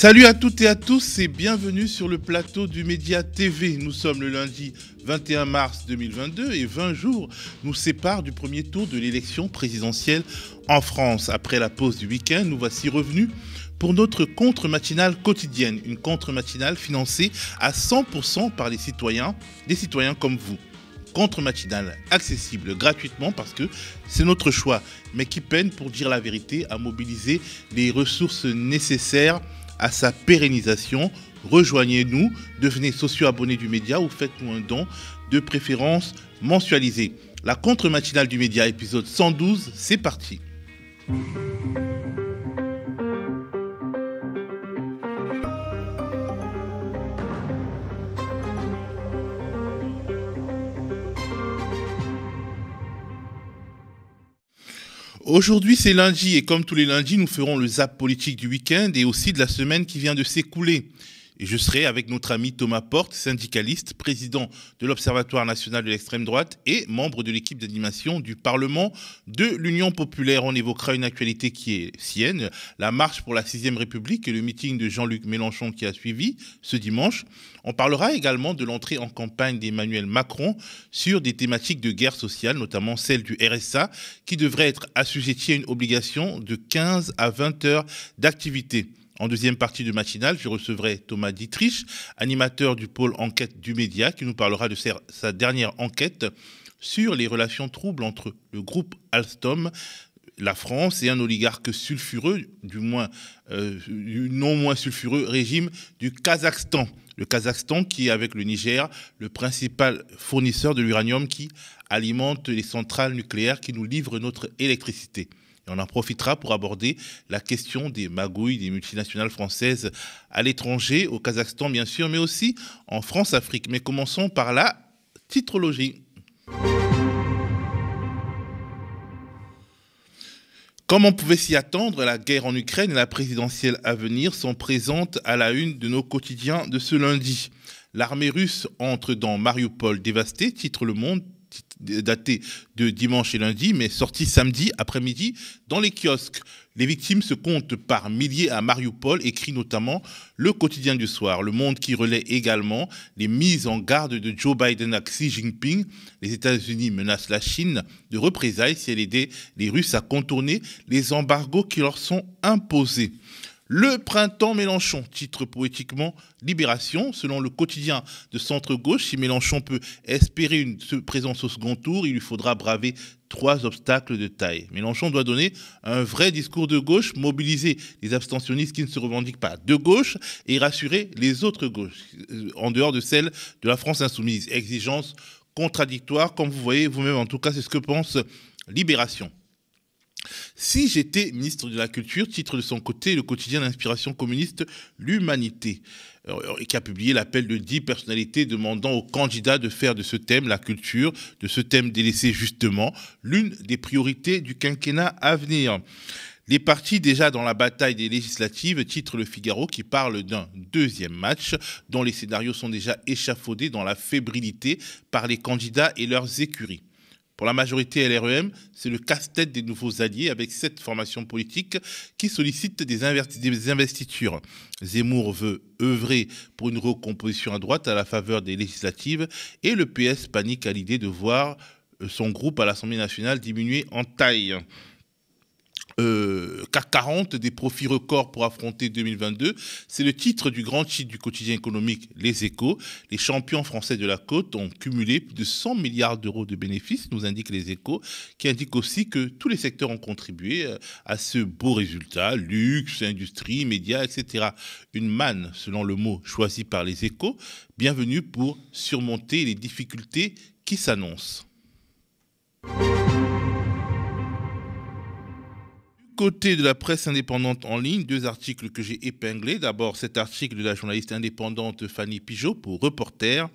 Salut à toutes et à tous et bienvenue sur le plateau du Média TV. Nous sommes le lundi 21 mars 2022 et 20 jours nous séparent du premier tour de l'élection présidentielle en France. Après la pause du week-end, nous voici revenus pour notre contre-matinale quotidienne, une contre-matinale financée à 100% par les citoyens, des citoyens comme vous contre-matinale, accessible gratuitement parce que c'est notre choix, mais qui peine pour dire la vérité à mobiliser les ressources nécessaires à sa pérennisation. Rejoignez-nous, devenez socio abonnés du média ou faites-nous un don de préférence mensualisé. La contre-matinale du média, épisode 112, c'est parti. Aujourd'hui, c'est lundi et comme tous les lundis, nous ferons le zap politique du week-end et aussi de la semaine qui vient de s'écouler. Et je serai avec notre ami Thomas Porte, syndicaliste, président de l'Observatoire national de l'extrême droite et membre de l'équipe d'animation du Parlement de l'Union populaire. On évoquera une actualité qui est sienne, la marche pour la 6 République et le meeting de Jean-Luc Mélenchon qui a suivi ce dimanche. On parlera également de l'entrée en campagne d'Emmanuel Macron sur des thématiques de guerre sociale, notamment celle du RSA, qui devrait être assujettie à une obligation de 15 à 20 heures d'activité. En deuxième partie de matinal, je recevrai Thomas Dietrich, animateur du pôle enquête du média, qui nous parlera de sa dernière enquête sur les relations troubles entre le groupe Alstom, la France et un oligarque sulfureux, du moins euh, du non moins sulfureux régime du Kazakhstan. Le Kazakhstan qui est avec le Niger le principal fournisseur de l'uranium qui alimente les centrales nucléaires qui nous livrent notre électricité on en profitera pour aborder la question des magouilles des multinationales françaises à l'étranger, au Kazakhstan bien sûr, mais aussi en France-Afrique. Mais commençons par la titrologie. Comme on pouvait s'y attendre, la guerre en Ukraine et la présidentielle à venir sont présentes à la une de nos quotidiens de ce lundi. L'armée russe entre dans Mariupol dévastée, titre Le Monde daté de dimanche et lundi, mais sorti samedi après-midi dans les kiosques. Les victimes se comptent par milliers à Mariupol, écrit notamment Le quotidien du soir. Le Monde qui relaie également les mises en garde de Joe Biden à Xi Jinping. Les États-Unis menacent la Chine de représailles si elle aidait les Russes à contourner les embargos qui leur sont imposés. Le printemps Mélenchon, titre poétiquement Libération. Selon le quotidien de centre-gauche, si Mélenchon peut espérer une présence au second tour, il lui faudra braver trois obstacles de taille. Mélenchon doit donner un vrai discours de gauche, mobiliser les abstentionnistes qui ne se revendiquent pas de gauche et rassurer les autres gauches, euh, en dehors de celle de la France insoumise. Exigence contradictoire, comme vous voyez vous-même en tout cas, c'est ce que pense Libération. Si j'étais ministre de la Culture, titre de son côté le quotidien d'inspiration communiste L'Humanité, qui a publié l'appel de dix personnalités demandant aux candidats de faire de ce thème, la culture, de ce thème délaissé justement, l'une des priorités du quinquennat à venir. Les partis déjà dans la bataille des législatives, titre Le Figaro, qui parle d'un deuxième match dont les scénarios sont déjà échafaudés dans la fébrilité par les candidats et leurs écuries. Pour la majorité LREM, c'est le casse-tête des nouveaux alliés avec cette formation politique qui sollicite des, investitures. Zemmour veut œuvrer pour une recomposition à droite à la faveur des législatives et le PS panique à l'idée de voir euh, son groupe à l'Assemblée nationale diminuer en taille. Euh, CAC 40, des profits records pour affronter 2022. C'est le titre du grand titre du quotidien économique Les Échos. Les champions français de la côte ont cumulé plus de 100 milliards d'euros de bénéfices, nous indiquent Les Échos, qui indique aussi que tous les secteurs ont contribué euh, à ce beau résultat, luxe, industrie, médias, etc. Une manne, selon le mot choisi par Les Échos, bienvenue pour surmonter les difficultés qui s'annoncent. côté de la presse indépendante en ligne, deux articles que j'ai épinglés. D'abord, cet article de la journaliste indépendante Fanny Pigeot pour Reporter.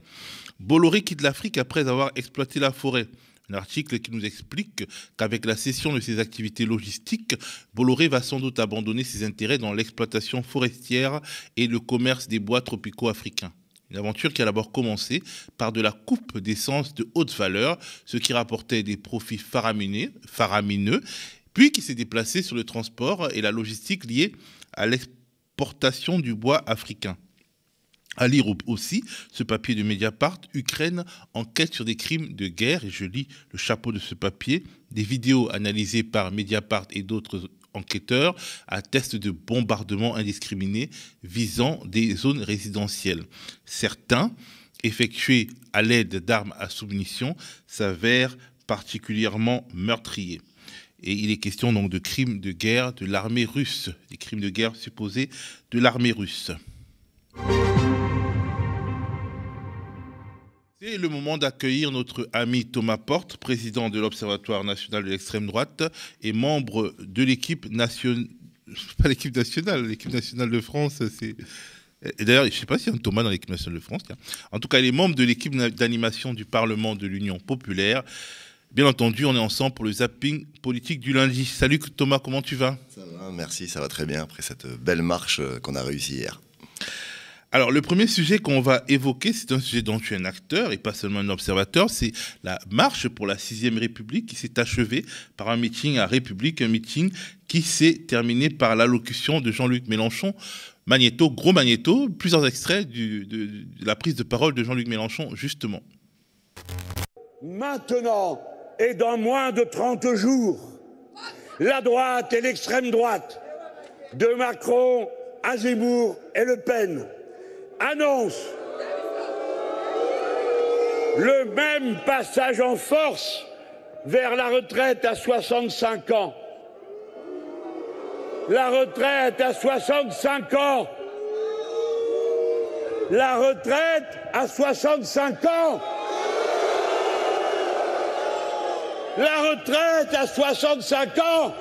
Bolloré quitte l'Afrique après avoir exploité la forêt. Un article qui nous explique qu'avec la cession de ses activités logistiques, Bolloré va sans doute abandonner ses intérêts dans l'exploitation forestière et le commerce des bois tropicaux africains. Une aventure qui a d'abord commencé par de la coupe d'essence de haute valeur, ce qui rapportait des profits faramineux, faramineux puis qui s'est déplacé sur le transport et la logistique liée à l'exportation du bois africain. À lire aussi ce papier de Mediapart, Ukraine enquête sur des crimes de guerre, et je lis le chapeau de ce papier, des vidéos analysées par Mediapart et d'autres enquêteurs attestent de bombardements indiscriminés visant des zones résidentielles. Certains, effectués à l'aide d'armes à soumission, s'avèrent particulièrement meurtriers. Et il est question donc de crimes de guerre de l'armée russe, des crimes de guerre supposés de l'armée russe. C'est le moment d'accueillir notre ami Thomas Porte, président de l'Observatoire national de l'extrême droite et membre de l'équipe nationale, pas l'équipe nationale, l'équipe nationale de France, c'est... d'ailleurs, je ne sais pas s'il y a un Thomas dans l'équipe nationale de France. En tout cas, il est membre de l'équipe d'animation du Parlement de l'Union populaire. Bien entendu, on est ensemble pour le zapping politique du lundi. Salut Thomas, comment tu vas Ça va, merci, ça va très bien après cette belle marche euh, qu'on a réussi hier. Alors, le premier sujet qu'on va évoquer, c'est un sujet dont tu es un acteur et pas seulement un observateur, c'est la marche pour la 6 République qui s'est achevée par un meeting à République, un meeting qui s'est terminé par l'allocution de Jean-Luc Mélenchon. Magnéto, gros magnéto, plusieurs extraits de, de la prise de parole de Jean-Luc Mélenchon, justement. Maintenant, et dans moins de 30 jours, la droite et l'extrême droite, de Macron Azimour et Le Pen, annoncent le même passage en force vers la retraite à 65 ans. La retraite à 65 ans. La retraite à 65 ans. la retraite à 65 ans.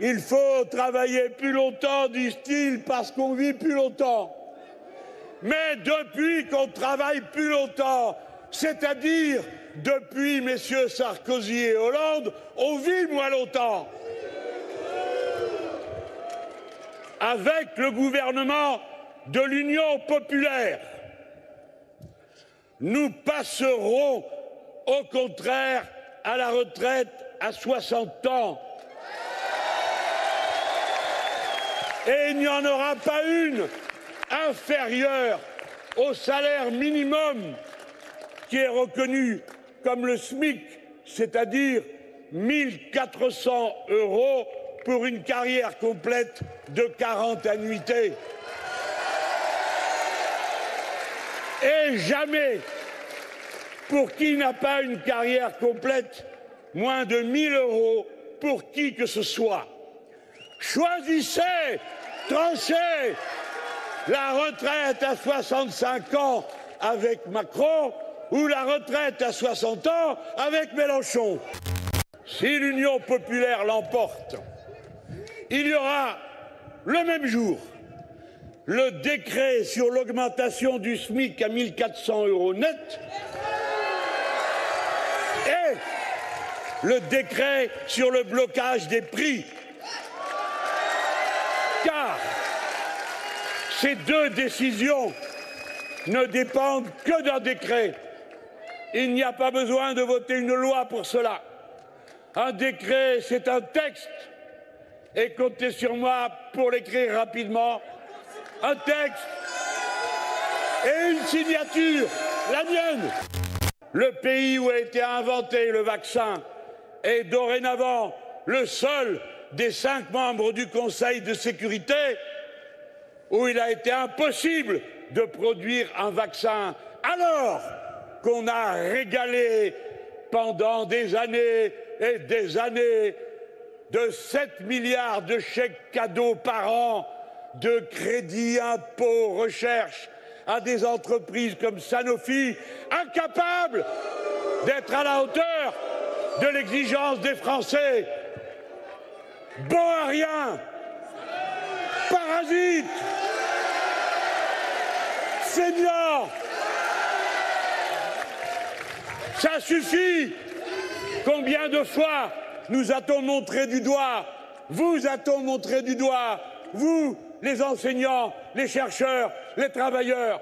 Il faut travailler plus longtemps, disent-ils, parce qu'on vit plus longtemps. Mais depuis qu'on travaille plus longtemps, c'est-à-dire depuis messieurs Sarkozy et Hollande, on vit moins longtemps. Avec le gouvernement de l'Union populaire, nous passerons au contraire à la retraite à 60 ans. Et il n'y en aura pas une inférieure au salaire minimum qui est reconnu comme le SMIC, c'est-à-dire 1400 euros pour une carrière complète de 40 annuités. Et jamais, pour qui n'a pas une carrière complète, moins de 1000 euros pour qui que ce soit. Choisissez, tranchez la retraite à 65 ans avec Macron ou la retraite à 60 ans avec Mélenchon. Si l'Union populaire l'emporte, il y aura le même jour le décret sur l'augmentation du SMIC à 1400 euros net et le décret sur le blocage des prix. Car ces deux décisions ne dépendent que d'un décret. Il n'y a pas besoin de voter une loi pour cela. Un décret, c'est un texte. Et comptez sur moi pour l'écrire rapidement un texte et une signature, la mienne. Le pays où a été inventé le vaccin est dorénavant le seul des cinq membres du Conseil de sécurité où il a été impossible de produire un vaccin alors qu'on a régalé pendant des années et des années de 7 milliards de chèques cadeaux par an de crédit impôt recherche à des entreprises comme Sanofi, incapables d'être à la hauteur de l'exigence des Français. Bon à rien, parasites, seniors, ça suffit. Combien de fois nous a-t-on montré du doigt Vous a-t-on montré du doigt Vous, les enseignants, les chercheurs, les travailleurs,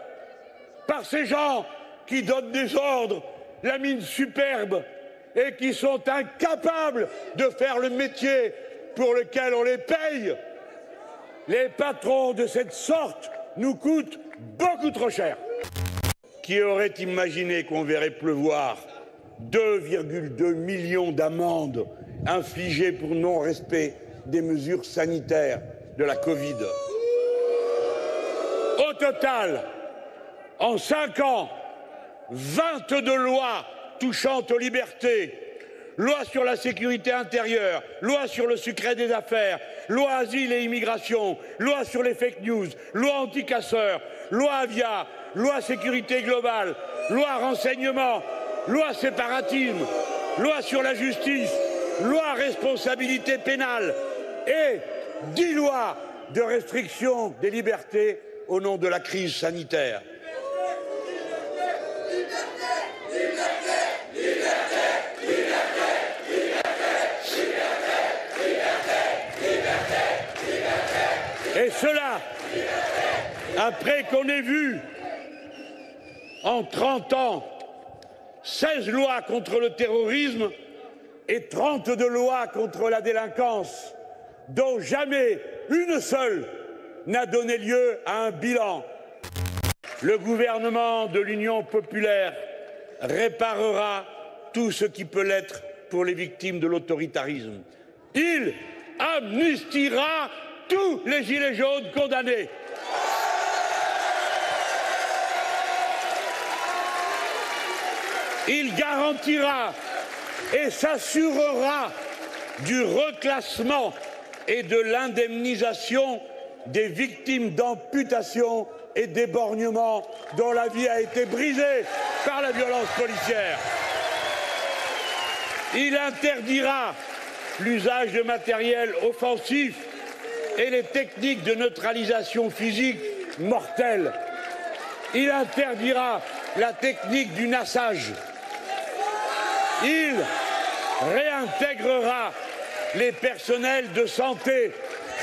par ces gens qui donnent des ordres, la mine superbe, et qui sont incapables de faire le métier pour lequel on les paye. Les patrons de cette sorte nous coûtent beaucoup trop cher. Qui aurait imaginé qu'on verrait pleuvoir 2,2 millions d'amendes infligées pour non-respect des mesures sanitaires de la Covid total, en cinq ans, 22 lois touchant aux libertés, loi sur la sécurité intérieure, loi sur le secret des affaires, loi asile et immigration, loi sur les fake news, loi anti-casseurs, loi avia, loi sécurité globale, loi renseignement, loi séparatisme, loi sur la justice, loi responsabilité pénale et dix lois de restriction des libertés au nom de la crise sanitaire. Et cela, après qu'on ait vu en 30 ans 16 lois contre le terrorisme et 32 lois contre la délinquance, dont jamais une seule n'a donné lieu à un bilan. Le gouvernement de l'Union populaire réparera tout ce qui peut l'être pour les victimes de l'autoritarisme. Il amnistiera tous les gilets jaunes condamnés. Il garantira et s'assurera du reclassement et de l'indemnisation des victimes d'amputations et d'éborgnements dont la vie a été brisée par la violence policière. Il interdira l'usage de matériel offensif et les techniques de neutralisation physique mortelles. Il interdira la technique du nassage. Il réintégrera les personnels de santé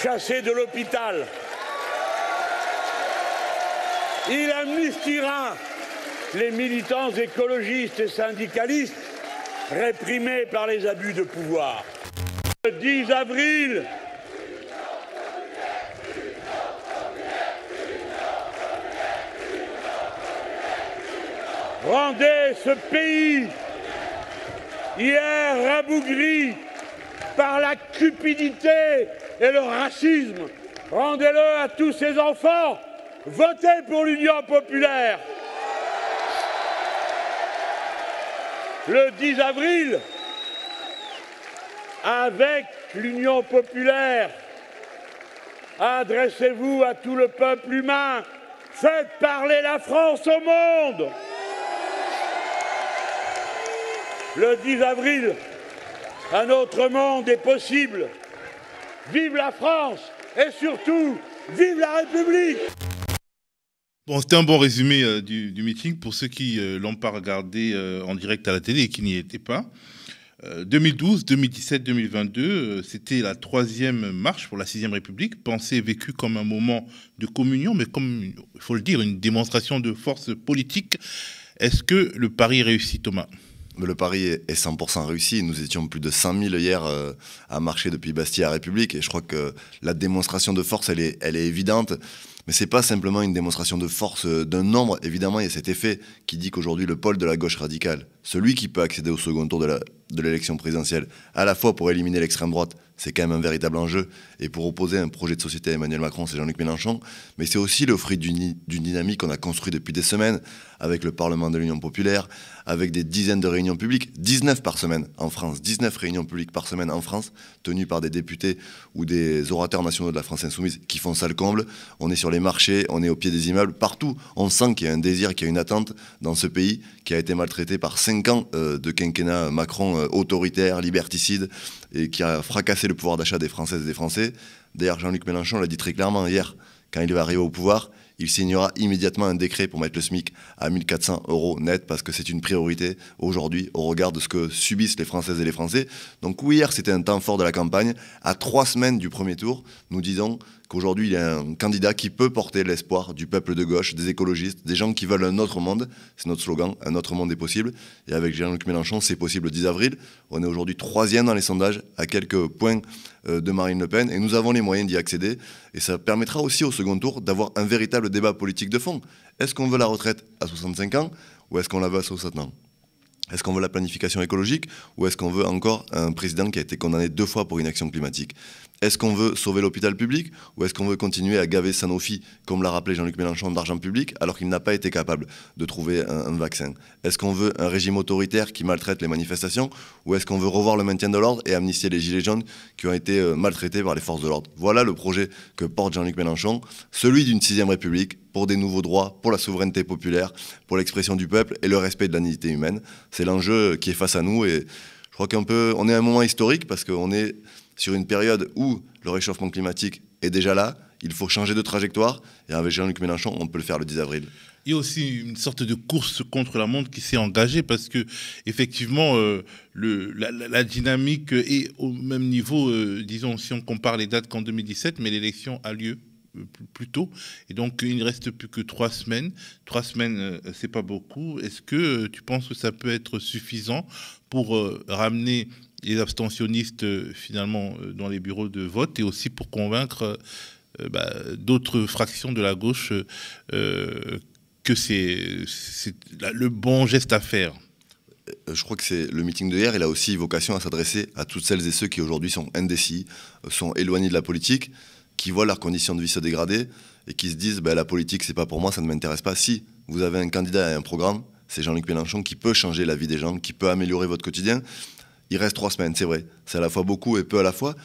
chassé de l'hôpital. Il amnistiera les militants écologistes et syndicalistes réprimés par les abus de pouvoir. Le 10 avril, rendez ce pays hier rabougri par la cupidité et le racisme. Rendez-le à tous ces enfants. Votez pour l'Union populaire. Le 10 avril, avec l'Union populaire, adressez-vous à tout le peuple humain. Faites parler la France au monde. Le 10 avril, un autre monde est possible. Vive la France et surtout, vive la République Bon, c'était un bon résumé euh, du, meeting pour ceux qui ne euh, l'ont pas regardé euh, en direct à la télé et qui n'y étaient pas. 2012, 2017, 2022, c'était la troisième marche pour la sixième République, pensée et vécue comme un moment de communion, mais comme, il faut le dire, une démonstration de force politique. Est-ce que le pari réussit, Thomas le pari est 100% réussi. Nous étions plus de 000 hier euh, à marcher depuis Bastille à République. Et je crois que la démonstration de force, elle est, évidente. Mais c'est pas simplement une démonstration de force euh, d'un nombre. Évidemment, il y a cet effet qui dit qu'aujourd'hui, le pôle de la gauche radicale, celui qui peut accéder au second tour de l'élection présidentielle, à la fois pour éliminer l'extrême droite, c'est quand même un véritable enjeu, et pour opposer un projet de société à Emmanuel Macron, c'est Jean-Luc Mélenchon, mais c'est aussi le fruit d'une dynamique qu'on a construite depuis des semaines, avec le Parlement de l'Union populaire, avec des dizaines de réunions publiques, 19 par semaine en France, 19 réunions publiques par semaine en France, tenues par des députés ou des orateurs nationaux de la France insoumise qui font ça le comble. On est sur les marchés, on est au pied des immeubles, partout. On sent qu'il y a un désir, qu'il y a une attente dans ce pays qui a été maltraité par 5 ans euh, de quinquennat Macron euh, autoritaire, liberticide, et qui a fracassé le pouvoir d'achat des Françaises et des Français. D'ailleurs, Jean-Luc Mélenchon l'a dit très clairement hier, quand il est arrivé au pouvoir, il signera immédiatement un décret pour mettre le SMIC à 1400 euros net parce que c'est une priorité aujourd'hui au regard de ce que subissent les Françaises et les Français. Donc oui, hier, c'était un temps fort de la campagne. À trois semaines du premier tour, nous disons qu'aujourd'hui il y a un candidat qui peut porter l'espoir du peuple de gauche, des écologistes, des gens qui veulent un autre monde. C'est notre slogan, un autre monde est possible. Et avec Jean-Luc Mélenchon, c'est possible le 10 avril. On est aujourd'hui troisième dans les sondages, à quelques points euh, de Marine Le Pen, et nous avons les moyens d'y accéder. Et ça permettra aussi au second tour d'avoir un véritable débat politique de fond. Est-ce qu'on veut la retraite à 65 ans ou est-ce qu'on la veut à 60 ans est-ce qu'on veut la planification écologique ou est-ce qu'on veut encore un président qui a été condamné deux fois pour une action climatique est-ce qu'on veut sauver l'hôpital public ou est-ce qu'on veut continuer à gaver Sanofi, comme l'a rappelé Jean-Luc Mélenchon, d'argent public alors qu'il n'a pas été capable de trouver un, vaccin Est-ce qu'on veut un régime autoritaire qui maltraite les manifestations ou est-ce qu'on veut revoir le maintien de l'ordre et amnistier les gilets jaunes qui ont été euh, maltraités par les forces de l'ordre Voilà le projet que porte Jean-Luc Mélenchon, celui d'une sixième république pour des nouveaux droits, pour la souveraineté populaire, pour l'expression du peuple et le respect de la dignité humaine. C'est l'enjeu qui est face à nous et je crois qu'on est à un moment historique parce qu'on est sur une période où le réchauffement climatique est déjà là, il faut changer de trajectoire. Et avec Jean-Luc Mélenchon, on peut le faire le 10 avril. Il y a aussi une sorte de course contre la montre qui s'est engagée parce que effectivement euh, la, dynamique est au même niveau, euh, disons si on compare les dates qu'en 2017, mais l'élection a lieu euh, plus tôt. Et donc, il ne reste plus que trois semaines. Trois semaines, c'est pas beaucoup. Est-ce que tu penses que ça peut être suffisant pour ramener les abstentionnistes euh, finalement euh, dans les bureaux de vote et aussi pour convaincre euh, bah, d'autres fractions de la gauche que c'est le bon geste à faire je crois que c'est le meeting de hier, il a aussi vocation à s'adresser à toutes celles et ceux qui aujourd'hui sont indécis, sont éloignés de la politique, qui voient leurs conditions de vie se dégrader et qui se disent ben, la politique c'est pas pour moi, ça ne m'intéresse pas. Si vous avez un candidat et un programme, c'est Jean-Luc Mélenchon qui peut changer la vie des gens, qui peut améliorer votre quotidien. Il reste trois semaines, c'est vrai. C'est à la fois beaucoup et peu à la fois.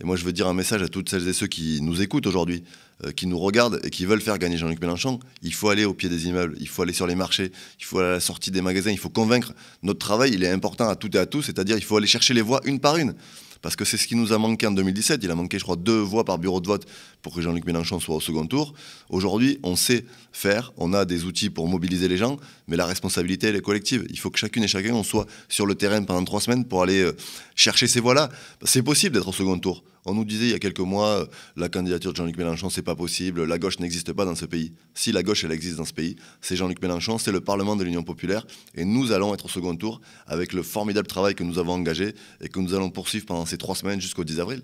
Et moi, je veux dire un message à toutes celles et ceux qui nous écoutent aujourd'hui, euh, qui nous regardent et qui veulent faire gagner Jean-Luc Mélenchon. Il faut aller au pied des immeubles, il faut aller sur les marchés, il faut aller à la sortie des magasins, il faut convaincre. Notre travail, il est important à toutes et à tous, c'est-à-dire il faut aller chercher les voix une par une. Parce que c'est ce qui nous a manqué en 2017. Il a manqué, je crois, deux voix par bureau de vote pour que Jean-Luc Mélenchon soit au second tour. Aujourd'hui, on sait faire, on a des outils pour mobiliser les gens, mais la responsabilité, elle est collective. Il faut que chacune et chacun, on soit sur le terrain pendant trois semaines pour aller euh, chercher ces voix-là. C'est possible d'être au second tour. On nous disait il y a quelques mois, euh, la candidature de Jean-Luc Mélenchon, c'est pas possible, la gauche n'existe pas dans ce pays. Si la gauche, elle existe dans ce pays, c'est Jean-Luc Mélenchon, c'est le Parlement de l'Union populaire, et nous allons être au second tour avec le formidable travail que nous avons engagé et que nous allons poursuivre pendant ces trois semaines jusqu'au 10 avril.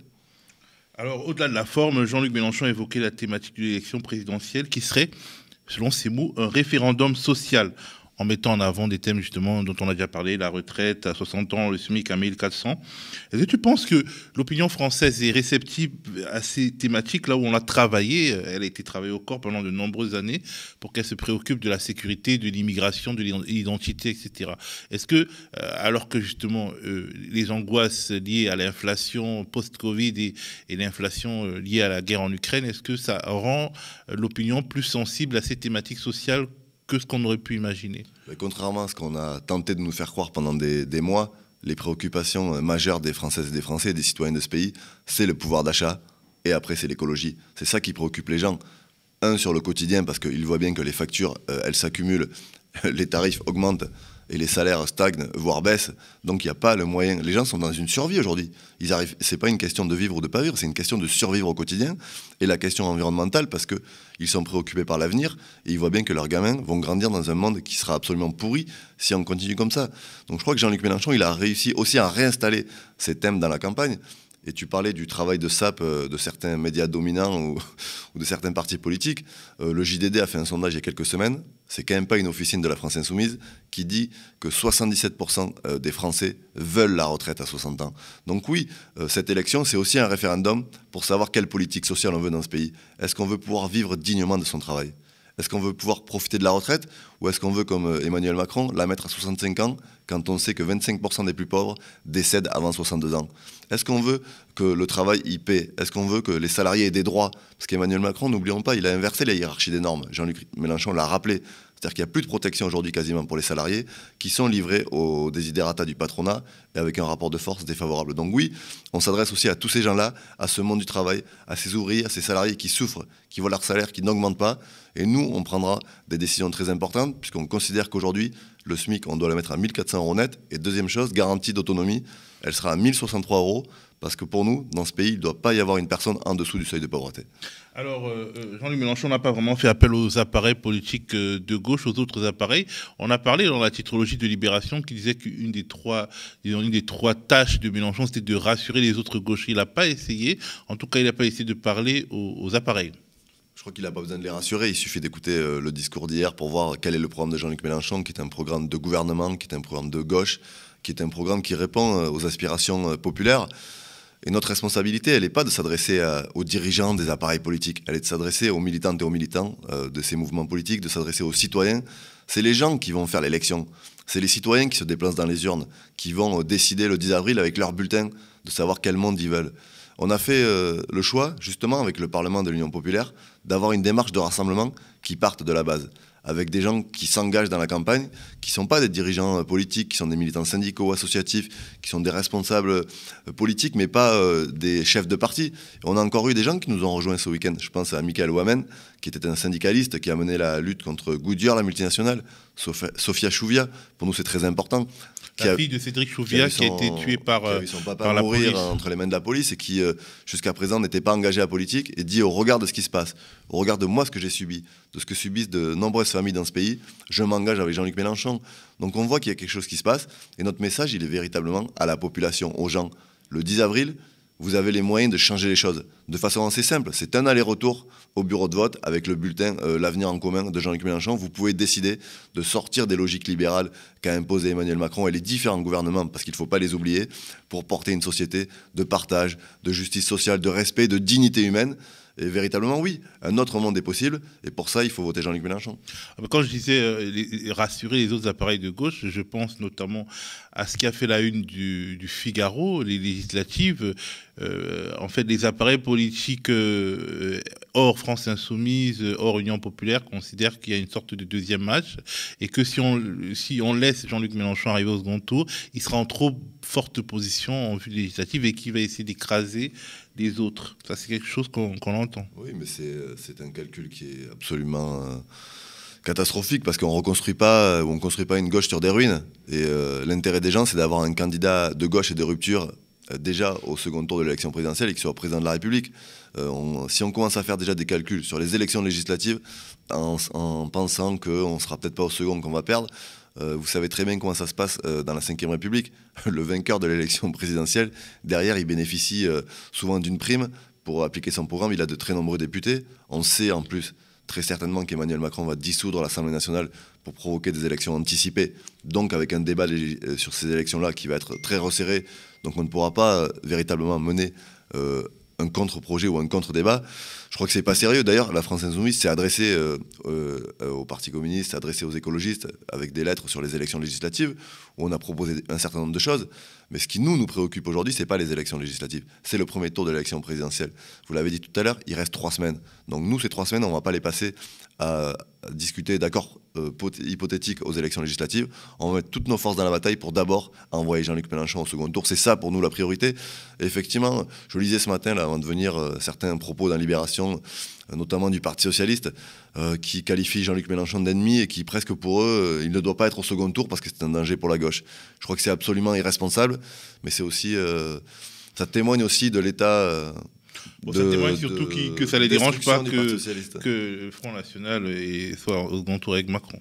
Alors, au-delà de la forme, Jean-Luc Mélenchon a évoqué la thématique de l'élection présidentielle qui serait, selon ses mots, un référendum social en mettant en avant des thèmes justement dont on a déjà parlé, la retraite à 60 ans, le SMIC à 1400. Est-ce que tu penses que l'opinion française est réceptive à ces thématiques là où on a travaillé Elle a été travaillée au corps pendant de nombreuses années pour qu'elle se préoccupe de la sécurité, de l'immigration, de l'identité, etc. Est-ce que, euh, alors que justement euh, les angoisses liées à l'inflation post-Covid et l'inflation euh, liée à la guerre en Ukraine, est-ce que ça rend l'opinion plus sensible à ces thématiques sociales que ce qu'on aurait pu imaginer. contrairement à ce qu'on a tenté de nous faire croire pendant des, mois, les préoccupations majeures des Françaises et des Français, des citoyens de ce pays, c'est le pouvoir d'achat et après c'est l'écologie. C'est ça qui préoccupe les gens. Un sur le quotidien parce qu'ils voient bien que les factures, euh, elles s'accumulent, les tarifs augmentent et les salaires stagnent, voire baissent. Donc il n'y a pas le moyen. Les gens sont dans une survie aujourd'hui. Ils arrivent. C'est pas une question de vivre ou de pas vivre, c'est une question de survivre au quotidien. Et la question environnementale, parce que ils sont préoccupés par l'avenir et ils voient bien que leurs gamins vont grandir dans un monde qui sera absolument pourri si on continue comme ça. Donc je crois que Jean-Luc Mélenchon, il a réussi aussi à réinstaller ces thèmes dans la campagne. Et tu parlais du travail de SAP euh, de certains médias dominants ou, de certains partis politiques. Euh, le JDD a fait un sondage il y a quelques semaines, c'est quand même pas une officine de la France Insoumise, qui dit que 77% euh, des Français veulent la retraite à 60 ans. Donc oui, cette élection, c'est aussi un référendum pour savoir quelle politique sociale on veut dans ce pays. Est-ce qu'on veut pouvoir vivre dignement de son travail est-ce qu'on veut pouvoir profiter de la retraite ou est-ce qu'on veut, comme euh, Emmanuel Macron, la mettre à 65 ans quand on sait que 25% des plus pauvres décèdent avant 62 ans Est-ce qu'on veut que le travail y paie Est-ce qu'on veut que les salariés aient des droits Parce qu'Emmanuel Macron, n'oublions pas, il a inversé la hiérarchie des normes. Jean-Luc Mélenchon l'a rappelé. C'est-à-dire qu'il n'y a plus de protection aujourd'hui quasiment pour les salariés qui sont livrés aux désiderata du patronat et avec un rapport de force défavorable. Donc oui, on s'adresse aussi à tous ces gens-là, à ce monde du travail, à ces ouvriers, à ces salariés qui souffrent, qui voient leur salaire qui n'augmente pas. Et nous, on prendra des décisions très importantes puisqu'on considère qu'aujourd'hui, le SMIC, on doit le mettre à 1400 euros net. Et deuxième chose, garantie d'autonomie, elle sera à 1063 euros parce que pour nous, dans ce pays, il ne doit pas y avoir une personne en dessous du seuil de pauvreté. Alors, euh, euh, Jean-Luc Mélenchon n'a pas vraiment fait appel aux appareils politiques euh, de gauche, aux autres appareils. On a parlé dans la titrologie de Libération qui disait qu'une des trois, des tâches de Mélenchon, c'était de rassurer les autres gauches. Il n'a pas essayé. En tout cas, il n'a pas essayé de parler aux, aux appareils. Je crois qu'il n'a pas besoin de les rassurer. Il suffit d'écouter le discours d'hier pour voir quel est le programme de Jean-Luc Mélenchon, qui est un programme de gouvernement, qui est un programme de gauche, qui est un programme qui répond aux aspirations populaires. Et notre responsabilité, elle n'est pas de s'adresser aux dirigeants des appareils politiques, elle est de s'adresser aux militantes et aux militants euh, de ces mouvements politiques, de s'adresser aux citoyens. C'est les gens qui vont faire l'élection, c'est les citoyens qui se déplacent dans les urnes, qui vont euh, décider le 10 avril avec leur bulletin de savoir quel monde ils veulent. On a fait euh, le choix, justement, avec le Parlement de l'Union populaire, d'avoir une démarche de rassemblement qui parte de la base avec des gens qui s'engagent dans la campagne, qui ne sont pas des dirigeants euh, politiques, qui sont des militants syndicaux, associatifs, qui sont des responsables euh, politiques, mais pas euh, des chefs de parti. On a encore eu des gens qui nous ont rejoints ce week-end. Je pense à Michael Wamen, qui était un syndicaliste, qui a mené la lutte contre Goodyear, la multinationale, Sofia Chouvia. Pour nous, c'est très important. La fille de Cédric Chouvia qui a, été tuée par, par mourir entre les mains de la police et qui, jusqu'à présent, n'était pas engagée à la politique et dit au regard de ce qui se passe, au regard de moi ce que j'ai subi, de ce que subissent de nombreuses famille dans ce pays. Je m'engage avec Jean-Luc Mélenchon. Donc on voit qu'il y a quelque chose qui se passe. Et notre message, il est véritablement à la population, aux gens. Le 10 avril, vous avez les moyens de changer les choses. De façon assez simple, c'est un aller-retour au bureau de vote avec le bulletin euh, L'avenir en commun de Jean-Luc Mélenchon. Vous pouvez décider de sortir des logiques libérales qu'a imposées Emmanuel Macron et les différents gouvernements, parce qu'il ne faut pas les oublier, pour porter une société de partage, de justice sociale, de respect, de dignité humaine. Et véritablement, oui, un autre monde est possible. Et pour ça, il faut voter Jean-Luc Mélenchon. Ah, quand je disais euh, rassurer les autres appareils de gauche, je pense notamment à ce qui a fait la une du, Figaro, les législatives. Euh, en fait, les appareils politiques euh, hors France Insoumise, hors Union Populaire, considèrent qu'il y a une sorte de deuxième match et que si on, si on laisse Jean-Luc Mélenchon arriver au second tour, il sera en trop forte position en vue législative et qu'il va essayer d'écraser les autres. Ça, c'est quelque chose qu'on entend. Oui, mais c'est c'est un calcul qui est absolument euh, catastrophique parce qu'on reconstruit pas euh, on construit pas une gauche sur des ruines. Et euh, l'intérêt des gens, c'est d'avoir un candidat de gauche et de rupture déjà au second tour de l'élection présidentielle et qui soit président de la République. si on commence à faire déjà des calculs sur les élections législatives en, pensant qu'on sera peut-être pas au second qu'on va perdre, vous savez très bien comment ça se passe dans la Ve République. Le vainqueur de l'élection présidentielle, derrière, il bénéficie souvent d'une prime pour appliquer son programme, il a de très nombreux députés. On sait en plus très certainement qu'Emmanuel Macron va dissoudre l'Assemblée nationale pour provoquer des élections anticipées, donc avec un débat euh, sur ces élections-là qui va être très resserré. Donc on ne pourra pas euh, véritablement mener euh, un contre-projet ou un contre-débat, je crois que c'est pas sérieux. D'ailleurs, la France Insoumise s'est adressée euh, euh, euh, au Parti communiste, s'est adressée aux écologistes avec des lettres sur les élections législatives où on a proposé un certain nombre de choses. Mais ce qui nous nous préoccupe aujourd'hui, c'est pas les élections législatives, c'est le premier tour de l'élection présidentielle. Vous l'avez dit tout à l'heure, il reste trois semaines. Donc nous, ces trois semaines, on va pas les passer à discuter d'accords euh, hypothétique hypothétiques aux élections législatives. On va mettre toutes nos forces dans la bataille pour d'abord envoyer Jean-Luc Mélenchon au second tour. C'est ça pour nous la priorité. effectivement, je lisais ce matin, là, avant de venir, euh, certains propos dans Libération, euh, notamment du Parti Socialiste, qui qualifie Jean-Luc Mélenchon d'ennemi et qui, presque pour eux, il ne doit pas être au second tour parce que c'est un danger pour la gauche. Je crois que c'est absolument irresponsable, mais c'est aussi. ça témoigne aussi de l'état ça témoigne surtout que ça les dérange pas que, le Front National soit au second tour avec Macron.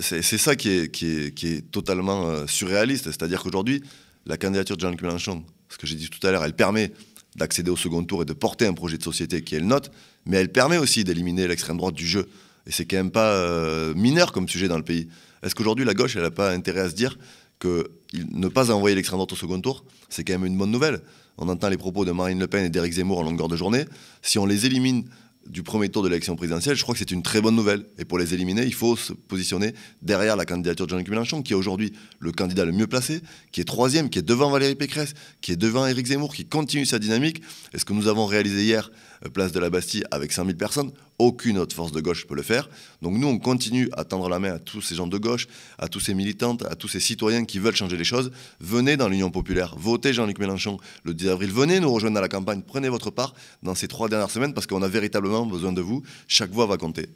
c'est ça qui est, totalement euh, surréaliste. C'est-à-dire qu'aujourd'hui, la candidature de Jean-Luc Mélenchon, ce que j'ai dit tout à l'heure, elle permet d'accéder au second tour et de porter un projet de société qui est le nôtre, mais elle permet aussi d'éliminer l'extrême droite du jeu. Et c'est quand même pas euh, mineur comme sujet dans le pays. Est-ce qu'aujourd'hui, la gauche, elle n'a pas intérêt à se dire que ne pas envoyer l'extrême droite au second tour, c'est quand même une bonne nouvelle on entend les propos de Marine Le Pen et d'Éric Zemmour en longueur de journée, si on les élimine du premier tour de l'élection présidentielle, je crois que c'est une très bonne nouvelle. Et pour les éliminer, il faut se positionner derrière la candidature de Jean-Luc Mélenchon, qui est aujourd'hui le candidat le mieux placé, qui est troisième, qui est devant Valérie Pécresse, qui est devant Éric Zemmour, qui continue sa dynamique. Et ce que nous avons réalisé hier place de la Bastille, avec 100 000 personnes. Aucune autre force de gauche peut le faire. Donc nous, on continue à tendre la main à tous ces gens de gauche, à tous ces militantes, à tous ces citoyens qui veulent changer les choses. Venez dans l'Union populaire, votez Jean-Luc Mélenchon le 10 avril. Venez nous rejoindre à la campagne, prenez votre part dans ces trois dernières semaines parce qu'on a véritablement besoin de vous. Chaque voix va compter.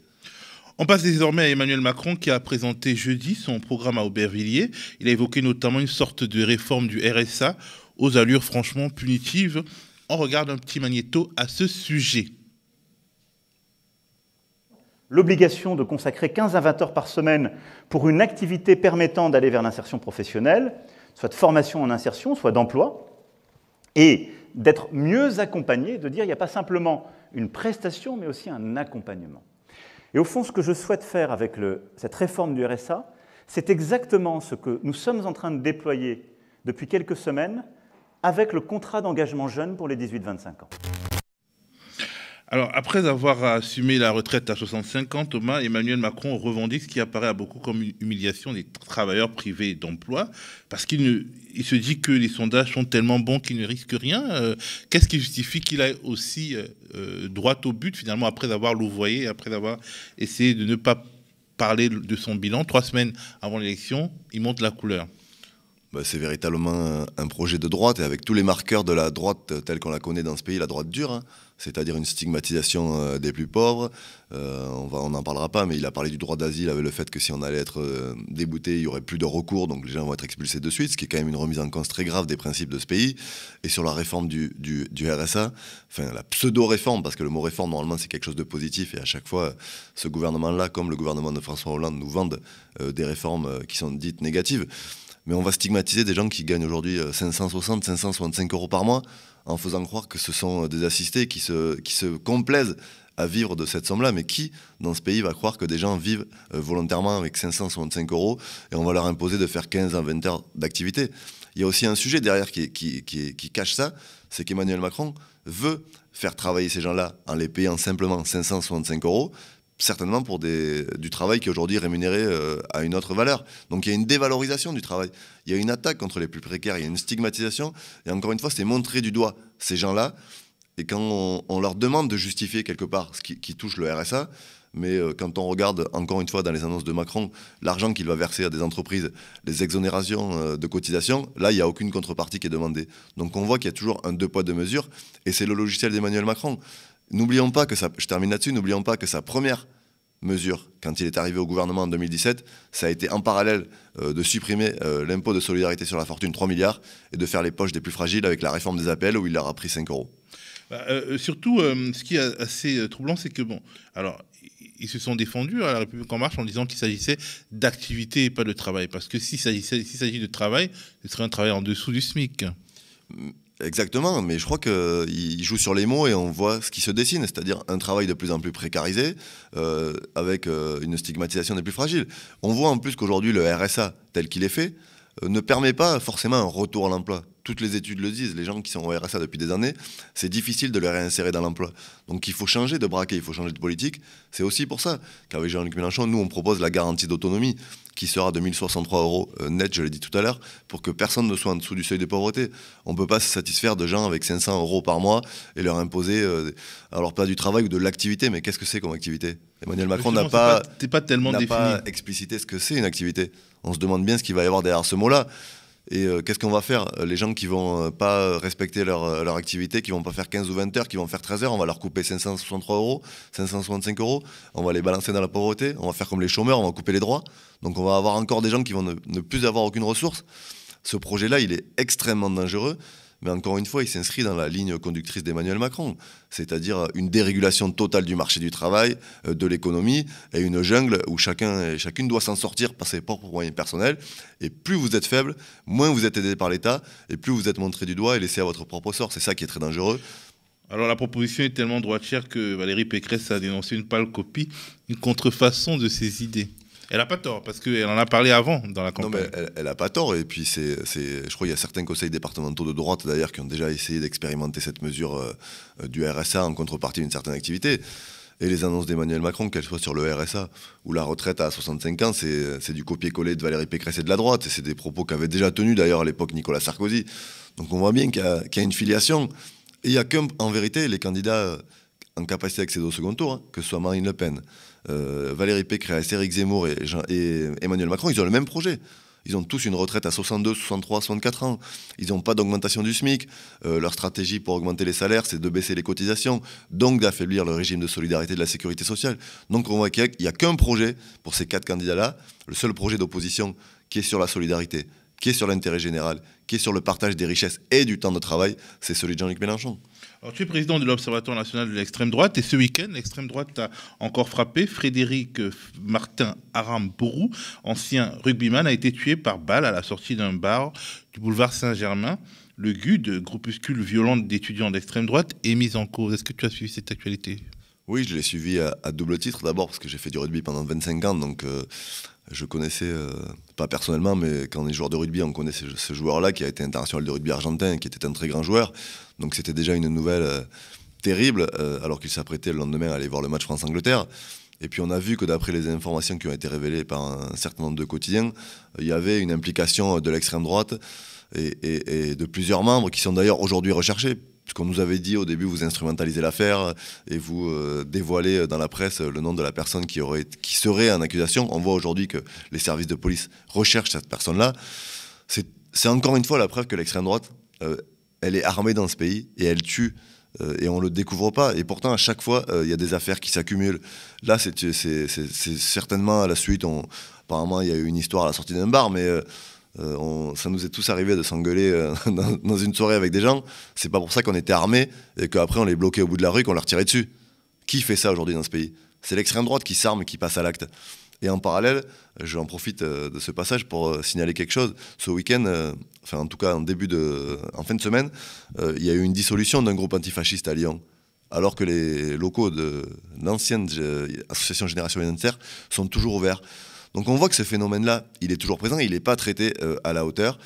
On passe désormais à Emmanuel Macron qui a présenté jeudi son programme à Aubervilliers. Il a évoqué notamment une sorte de réforme du RSA aux allures franchement punitives on regarde un petit magnéto à ce sujet. L'obligation de consacrer 15 à 20 heures par semaine pour une activité permettant d'aller vers l'insertion professionnelle, soit de formation en insertion, soit d'emploi, et d'être mieux accompagné, de dire il n'y a pas simplement une prestation, mais aussi un accompagnement. Et au fond, ce que je souhaite faire avec cette réforme du RSA, c'est exactement ce que nous sommes en train de déployer depuis quelques semaines avec le contrat d'engagement jeune pour les 18-25 ans. Alors, après avoir assumé la retraite à 65 ans, Thomas, Emmanuel Macron revendique ce qui apparaît à beaucoup comme une humiliation des travailleurs privés d'emploi, parce qu'il se dit que les sondages sont tellement bons qu'il ne risque rien. Euh, qu'est-ce qui justifie qu'il ait aussi euh, euh, droit au but, finalement, après avoir louvoyé, après avoir essayé de ne pas parler de son bilan Trois semaines avant l'élection, il monte la couleur. Bah, c'est véritablement un, projet de droite, et avec tous les marqueurs de la droite telle qu'on la connaît dans ce pays, la droite dure, hein. c'est-à-dire une stigmatisation euh, des plus pauvres. Euh, on n'en parlera pas, mais il a parlé du droit d'asile avec le fait que si on allait être euh, débouté, il y aurait plus de recours, donc les gens vont être expulsés de suite, ce qui est quand même une remise en cause très grave des principes de ce pays. Et sur la réforme du, du RSA, enfin la pseudo-réforme, parce que le mot réforme, normalement, c'est quelque chose de positif, et à chaque fois, ce gouvernement-là, comme le gouvernement de François Hollande, nous vendent des réformes qui sont dites négatives mais on va stigmatiser des gens qui gagnent aujourd'hui 560, euh, 565 euros par mois en faisant croire que ce sont euh, des assistés qui se, complaisent à vivre de cette somme-là, mais qui, dans ce pays, va croire que des gens vivent euh, volontairement avec 565 euros et on va leur imposer de faire 15 à 20 heures d'activité Il y a aussi un sujet derrière qui, qui cache ça, c'est qu'Emmanuel Macron veut faire travailler ces gens-là en les payant simplement 565 euros, certainement pour des, du travail qui est aujourd'hui rémunéré euh, à une autre valeur. Donc il y a une dévalorisation du travail, il y a une attaque contre les plus précaires, il y a une stigmatisation, et encore une fois, c'est montré du doigt ces gens-là, et quand on, leur demande de justifier quelque part ce qui, touche le RSA, mais euh, quand on regarde encore une fois dans les annonces de Macron, l'argent qu'il va verser à des entreprises, les exonérations euh, de cotisations, là, il n'y a aucune contrepartie qui est demandée. Donc on voit qu'il y a toujours un deux poids, deux mesures, et c'est le logiciel d'Emmanuel Macron. N'oublions pas que je termine là-dessus, n'oublions pas que sa première mesure, quand il est arrivé au gouvernement en 2017, ça a été en parallèle euh, de supprimer euh, l'impôt de solidarité sur la fortune 3 milliards et de faire les poches des plus fragiles avec la réforme des appels où il leur a pris 5 euros. Bah, euh, surtout, ce qui est assez troublant, c'est que bon, alors ils se sont défendus à la République en marche en disant qu'il s'agissait d'activité et pas de travail, parce que s'il s'agit de travail, ce serait un travail en dessous du SMIC. Exactement, mais je crois qu'il joue sur les mots et on voit ce qui se dessine, c'est-à-dire un travail de plus en plus précarisé, euh, avec euh, une stigmatisation des plus fragiles. On voit en plus qu'aujourd'hui le RSA tel qu'il est fait euh, ne permet pas forcément un retour à l'emploi. Toutes les études le disent, les gens qui sont au RSA depuis des années, c'est difficile de les réinsérer dans l'emploi. Donc il faut changer de braquet, il faut changer de politique. C'est aussi pour ça qu'avec Jean-Luc Mélenchon, nous on propose la garantie d'autonomie qui sera de 1063 euros euh, net, je l'ai dit tout à l'heure, pour que personne ne soit en dessous du seuil de pauvreté. On ne peut pas se satisfaire de gens avec 500 euros par mois et leur imposer, euh, alors pas du travail ou de l'activité, mais qu'est-ce que c'est comme activité Emmanuel bah, Macron n'a pas, pas, n'a pas explicité ce que c'est une activité. On se demande bien ce qu'il va y avoir derrière ce mot-là. Et euh, qu'est-ce qu'on va faire Les gens qui vont euh, pas respecter euh, leur, activité, qui vont pas faire 15 ou 20 heures, qui vont faire 13 heures, on va leur couper 563 euros, 565 euros, on va les balancer dans la pauvreté, on va faire comme les chômeurs, on va couper les droits. Donc on va avoir encore des gens qui vont ne, ne plus avoir aucune ressource. Ce projet-là, il est extrêmement dangereux mais encore une fois, il s'inscrit dans la ligne conductrice d'Emmanuel Macron, c'est-à-dire une dérégulation totale du marché du travail, euh, de l'économie, et une jungle où chacun et chacune doit s'en sortir par ses propres moyens personnels. Et plus vous êtes faible, moins vous êtes aidé par l'État, et plus vous êtes montré du doigt et laissé à votre propre sort. C'est ça qui est très dangereux. Alors la proposition est tellement chère que Valérie Pécresse a dénoncé une pâle copie, une contrefaçon de ses idées. Elle n'a pas tort, parce qu'elle en a parlé avant dans la campagne. Non, mais elle n'a pas tort. Et puis, c'est, je crois qu'il y a certains conseils départementaux de droite, d'ailleurs, qui ont déjà essayé d'expérimenter cette mesure euh, du RSA en contrepartie d'une certaine activité. Et les annonces d'Emmanuel Macron, qu'elles soient sur le RSA ou la retraite à 65 ans, c'est du copier-coller de Valérie Pécresse et de la droite. Et c'est des propos qu'avait déjà tenus d'ailleurs à l'époque Nicolas Sarkozy. Donc on voit bien qu'il y, y, a une filiation. Et il n'y a qu'en vérité les candidats euh, en capacité d'accéder au second tour, hein, que ce soit Marine Le Pen, euh, Valérie Pécresse, Éric Zemmour et, Emmanuel Macron, ils ont le même projet. Ils ont tous une retraite à 62, 63, 64 ans. Ils n'ont pas d'augmentation du SMIC. Euh, leur stratégie pour augmenter les salaires, c'est de baisser les cotisations, donc d'affaiblir le régime de solidarité de la sécurité sociale. Donc on voit qu'il n'y a, a qu'un projet pour ces quatre candidats-là, le seul projet d'opposition qui est sur la solidarité, qui est sur l'intérêt général, qui est sur le partage des richesses et du temps de travail, c'est celui de Jean-Luc Mélenchon. Alors, tu es président de l'Observatoire national de l'extrême droite et ce week-end, l'extrême droite a encore frappé. Frédéric Martin Aramburu, ancien rugbyman, a été tué par balle à la sortie d'un bar du boulevard Saint-Germain. Le de groupuscule violente d'étudiants d'extrême droite, est mis en cause. Est-ce que tu as suivi cette actualité Oui, je l'ai suivi à, double titre. D'abord parce que j'ai fait du rugby pendant 25 ans, donc euh, je connaissais, euh, pas personnellement, mais quand on est joueur de rugby, on connaît ce, joueur-là qui a été international de rugby argentin, et qui était un très grand joueur. Donc c'était déjà une nouvelle euh, terrible, euh, alors qu'il s'apprêtait le lendemain à aller voir le match France-Angleterre. Et puis on a vu que d'après les informations qui ont été révélées par un certain nombre de quotidiens, euh, il y avait une implication de l'extrême droite et, de plusieurs membres qui sont d'ailleurs aujourd'hui recherchés. qu'on nous avait dit au début, vous instrumentalisez l'affaire et vous dévoilez dans la presse le nom de la personne qui, aurait, qui serait en accusation. On voit aujourd'hui que les services de police recherchent cette personne-là. C'est encore une fois la preuve que l'extrême droite elle est armée dans ce pays et elle tue. Euh, et on ne le découvre pas. Et pourtant, à chaque fois, euh, il y a des affaires qui s'accumulent. Là, c'est certainement à la suite. On, apparemment, il y a eu une histoire à la sortie d'un bar, mais euh, ça nous est tous arrivé de s'engueuler dans, une soirée avec des gens. C'est pas pour ça qu'on était armés et qu'après, on les bloquait au bout de la rue, qu'on leur tirait dessus. Qui fait ça aujourd'hui dans ce pays C'est l'extrême droite qui s'arme et qui passe à l'acte. Et en parallèle, j'en profite euh, de ce passage pour euh, signaler quelque chose. Ce week-end, euh, enfin en tout cas en début de, en fin de semaine, il y a eu une dissolution d'un groupe antifasciste à Lyon alors que les locaux de l'ancienne association Génération Identitaire sont toujours ouverts. Donc on voit que ce phénomène-là, il est toujours présent, il n'est pas traité à la hauteur.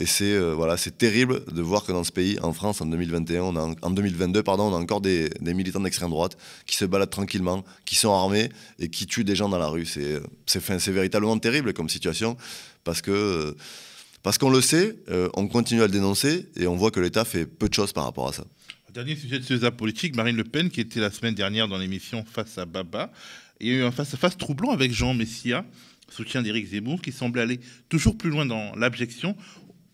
Et c'est euh, voilà, c'est terrible de voir que dans ce pays, en France, en 2021, en, 2022, pardon, on a encore des, militants d'extrême droite qui se baladent tranquillement, qui sont armés et qui tuent des gens dans la rue. C'est c'est véritablement terrible comme situation parce que euh, parce qu'on le sait, euh, on continue à le dénoncer et on voit que l'État fait peu de choses par rapport à ça. Dernier sujet de ce politique, Marine Le Pen, qui était la semaine dernière dans l'émission Face à Baba, il y a eu un face-à-face -face troublant avec Jean Messia, soutien d'Éric Zemmour, qui semblait aller toujours plus loin dans l'abjection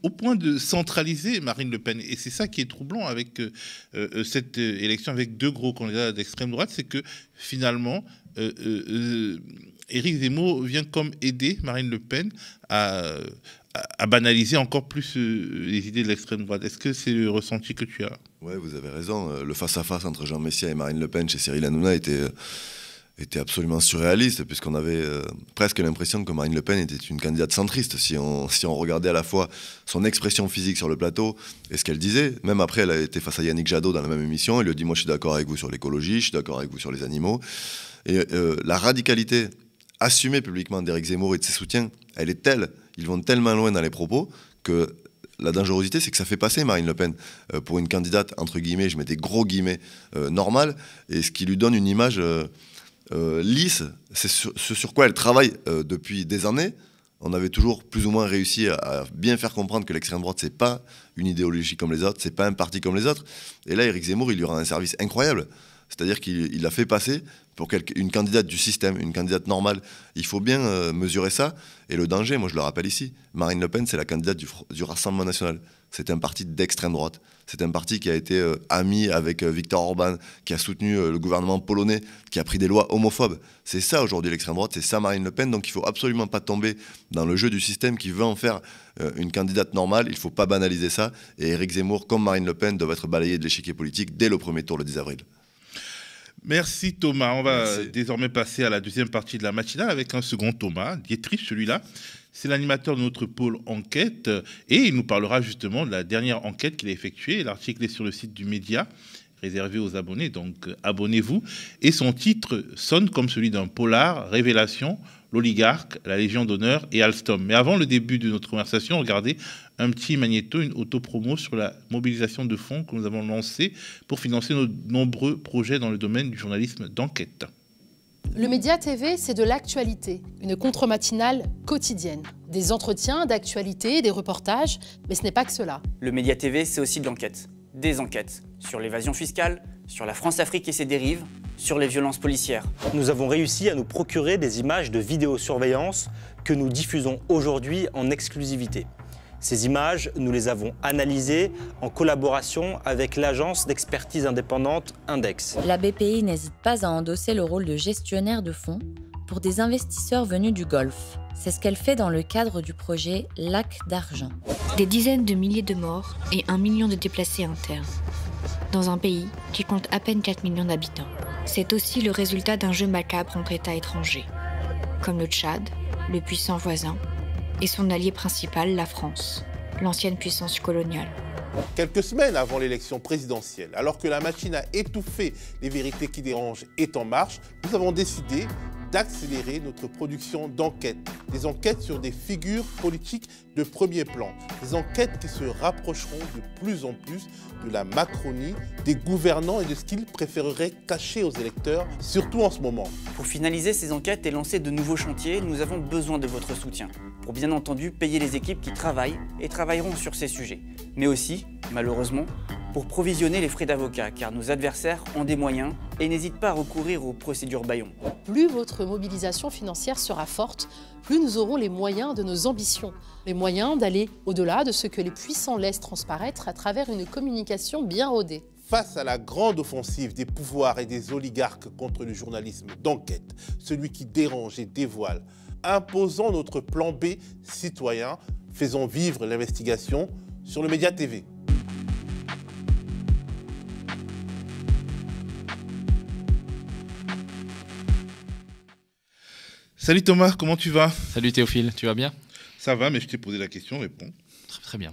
au point de centraliser Marine Le Pen. Et c'est ça qui est troublant avec euh, euh, cette euh, élection, avec deux gros candidats d'extrême droite, c'est que finalement, Éric Zemmour vient comme aider Marine Le Pen à, banaliser encore plus les idées de l'extrême droite. Est-ce que c'est le ressenti que tu as Oui, vous avez raison. Le face-à-face -face entre Jean Messia et Marine Le Pen chez Cyril Hanouna était était absolument surréaliste, puisqu'on avait euh, presque l'impression que Marine Le Pen était une candidate centriste, si on, si on regardait à la fois son expression physique sur le plateau et ce qu'elle disait. Même après, elle a été face à Yannick Jadot dans la même émission, elle lui a dit, moi je suis d'accord avec vous sur l'écologie, je suis d'accord avec vous sur les animaux. Et euh, la radicalité assumée publiquement d'Éric Zemmour et de ses soutiens, elle est telle, ils vont tellement loin dans les propos, que la dangerosité, c'est que ça fait passer Marine Le Pen euh, pour une candidate, entre guillemets, je mets des gros guillemets, normale, et ce qui lui donne une image... Euh, L'IS, c'est ce sur quoi elle travaille euh, depuis des années. On avait toujours plus ou moins réussi à, bien faire comprendre que l'extrême droite, c'est pas une idéologie comme les autres, c'est pas un parti comme les autres. Et là, Éric Zemmour, il lui rend un service incroyable. C'est-à-dire qu'il l'a fait passer pour une candidate du système, une candidate normale. Il faut bien euh, mesurer ça. Et le danger, moi je le rappelle ici, Marine Le Pen, c'est la candidate du Rassemblement national. C'est un parti d'extrême droite. C'est un parti qui a été euh, ami avec euh, Viktor Orban, qui a soutenu euh, le gouvernement polonais, qui a pris des lois homophobes. C'est ça aujourd'hui l'extrême droite, c'est ça Marine Le Pen. Donc il faut absolument pas tomber dans le jeu du système qui veut en faire une candidate normale. Il faut pas banaliser ça. Et eric Zemmour, comme Marine Le Pen, doit être balayé de l'échiquier politique dès le premier tour le 10 avril. Merci Thomas. On va désormais passer à la deuxième partie de la matinale avec un second Thomas, Dietrich celui-là, c'est l'animateur de notre pôle enquête et il nous parlera justement de la dernière enquête qu'il a effectuée. L'article est sur le site du Média réservé aux abonnés, donc euh, abonnez-vous. Et son titre sonne comme celui d'un polar, Révélation, l'oligarque, la Légion d'honneur et Alstom. Mais avant le début de notre conversation, regardez un petit magnéto, une autopromo sur la mobilisation de fonds que nous avons lancée pour financer nos nombreux projets dans le domaine du journalisme d'enquête. Le Média TV, c'est de l'actualité, une contre-matinale quotidienne. Des entretiens d'actualité, des reportages, mais ce n'est pas que cela. Le Média TV, c'est aussi de l'enquête. Des enquêtes sur l'évasion fiscale, sur la France-Afrique et ses dérives, sur les violences policières. Nous avons réussi à nous procurer des images de vidéosurveillance que nous diffusons aujourd'hui en exclusivité. Ces images, nous les avons analysées en collaboration avec l'agence d'expertise indépendante Index. La BPI n'hésite pas à endosser le rôle de gestionnaire de fonds pour des investisseurs venus du Golfe. C'est ce qu'elle fait dans le cadre du projet Lac d'argent. Des dizaines de milliers de morts et un million de déplacés internes dans un pays qui compte à peine 4 millions d'habitants. C'est aussi le résultat d'un jeu macabre entre États étrangers, comme le Tchad, le puissant voisin, et son allié principal, la France, l'ancienne puissance coloniale. Quelques semaines avant l'élection présidentielle, alors que la machine à étouffé les vérités qui dérangent est en marche, nous avons décidé d'accélérer notre production d'enquêtes. Des enquêtes sur des figures politiques de premier plan. Des enquêtes qui se rapprocheront de plus en plus de la Macronie, des gouvernants et de ce qu'ils préféreraient cacher aux électeurs, surtout en ce moment. Pour finaliser ces enquêtes et lancer de nouveaux chantiers, nous avons besoin de votre soutien. Pour bien entendu payer les équipes qui travaillent et travailleront sur ces sujets. Mais aussi, malheureusement, pour provisionner les frais d'avocat, car nos adversaires ont des moyens et n'hésitent pas à recourir aux procédures Bayon. Plus votre mobilisation financière sera forte, plus nous aurons les moyens de nos ambitions, les moyens d'aller au-delà de ce que les puissants laissent transparaître à travers une communication bien rodée face à la grande offensive des pouvoirs et des oligarques contre le journalisme d'enquête, celui qui dérange et dévoile, imposons notre plan B citoyen, faisons vivre l'investigation sur le Média TV. Salut Thomas, comment tu vas Salut Théophile, tu vas bien Ça va, mais je t'ai posé la question, réponds. Très, bah,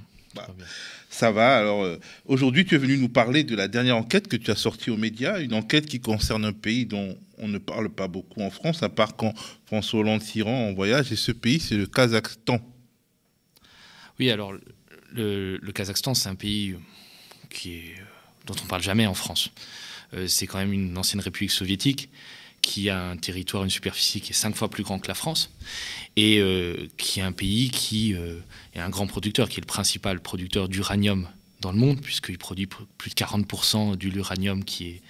bien. ça va. Alors euh, aujourd'hui, tu es venu nous parler de la dernière enquête que tu as sortie aux médias, une enquête qui concerne un pays dont on ne parle pas beaucoup en France, à part quand François Hollande s'y rend en voyage. Et ce pays, c'est le Kazakhstan. Oui, alors le, Kazakhstan, c'est un pays euh, euh, dont on parle jamais en France. c'est quand même une ancienne république soviétique qui a un territoire, une superficie qui est cinq fois plus grand que la France, et euh, qui est un pays qui euh, est un grand producteur, qui est le principal producteur d'uranium dans le monde, puisqu'il produit plus de 40% de l'uranium qui est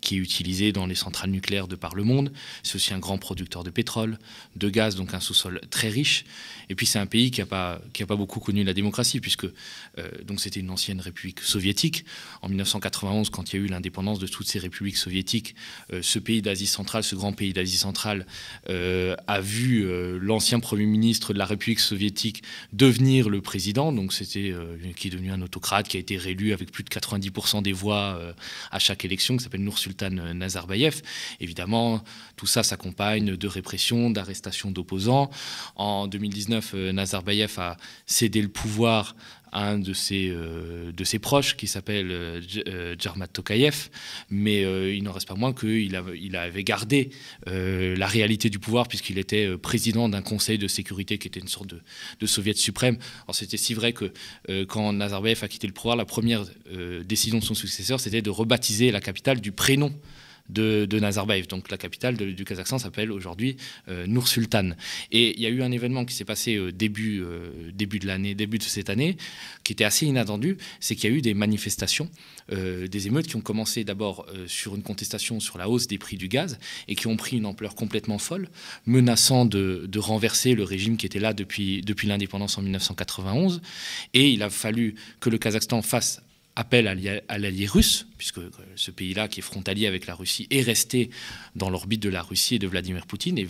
qui est utilisé dans les centrales nucléaires de par le monde. C'est aussi un grand producteur de pétrole, de gaz, donc un sous-sol très riche. Et puis c'est un pays qui n'a pas, qui a pas beaucoup connu la démocratie, puisque euh, donc c'était une ancienne république soviétique. En 1991, quand il y a eu l'indépendance de toutes ces républiques soviétiques, euh, ce pays d'Asie centrale, ce grand pays d'Asie centrale, euh, a vu l'ancien premier ministre de la République soviétique devenir le président, donc c'était qui est devenu un autocrate, qui a été réélu avec plus de 90% des voix à chaque élection, qui s'appelle Nursultan Sultan Nazarbayev. Évidemment, tout ça s'accompagne de répression, d'arrestation d'opposants. En 2019, euh, Nazarbayev a cédé le pouvoir un de ses, euh, de ses proches qui s'appelle euh, Jarmat euh, Tokayev, mais euh, il n'en reste pas moins qu'il avait, il avait gardé la réalité du pouvoir puisqu'il était président d'un conseil de sécurité qui était une sorte de, de soviet suprême. C'était si vrai que quand Nazarbayev a quitté le pouvoir, la première décision de son successeur, c'était de rebaptiser la capitale du prénom de, Nazarbayev. Donc la capitale du Kazakhstan s'appelle aujourd'hui euh, nour sultan Et il y a eu un événement qui s'est passé euh, début, euh, début de l'année, début de cette année, qui était assez inattendu, c'est qu'il y a eu des manifestations, des émeutes qui ont commencé d'abord sur une contestation sur la hausse des prix du gaz et qui ont pris une ampleur complètement folle, menaçant de, renverser le régime qui était là depuis, depuis l'indépendance en 1991. Et il a fallu que le Kazakhstan fasse appel à l'allié russe, puisque euh, ce pays-là, qui est frontalier avec la Russie, est resté dans l'orbite de la Russie et de Vladimir Poutine. Et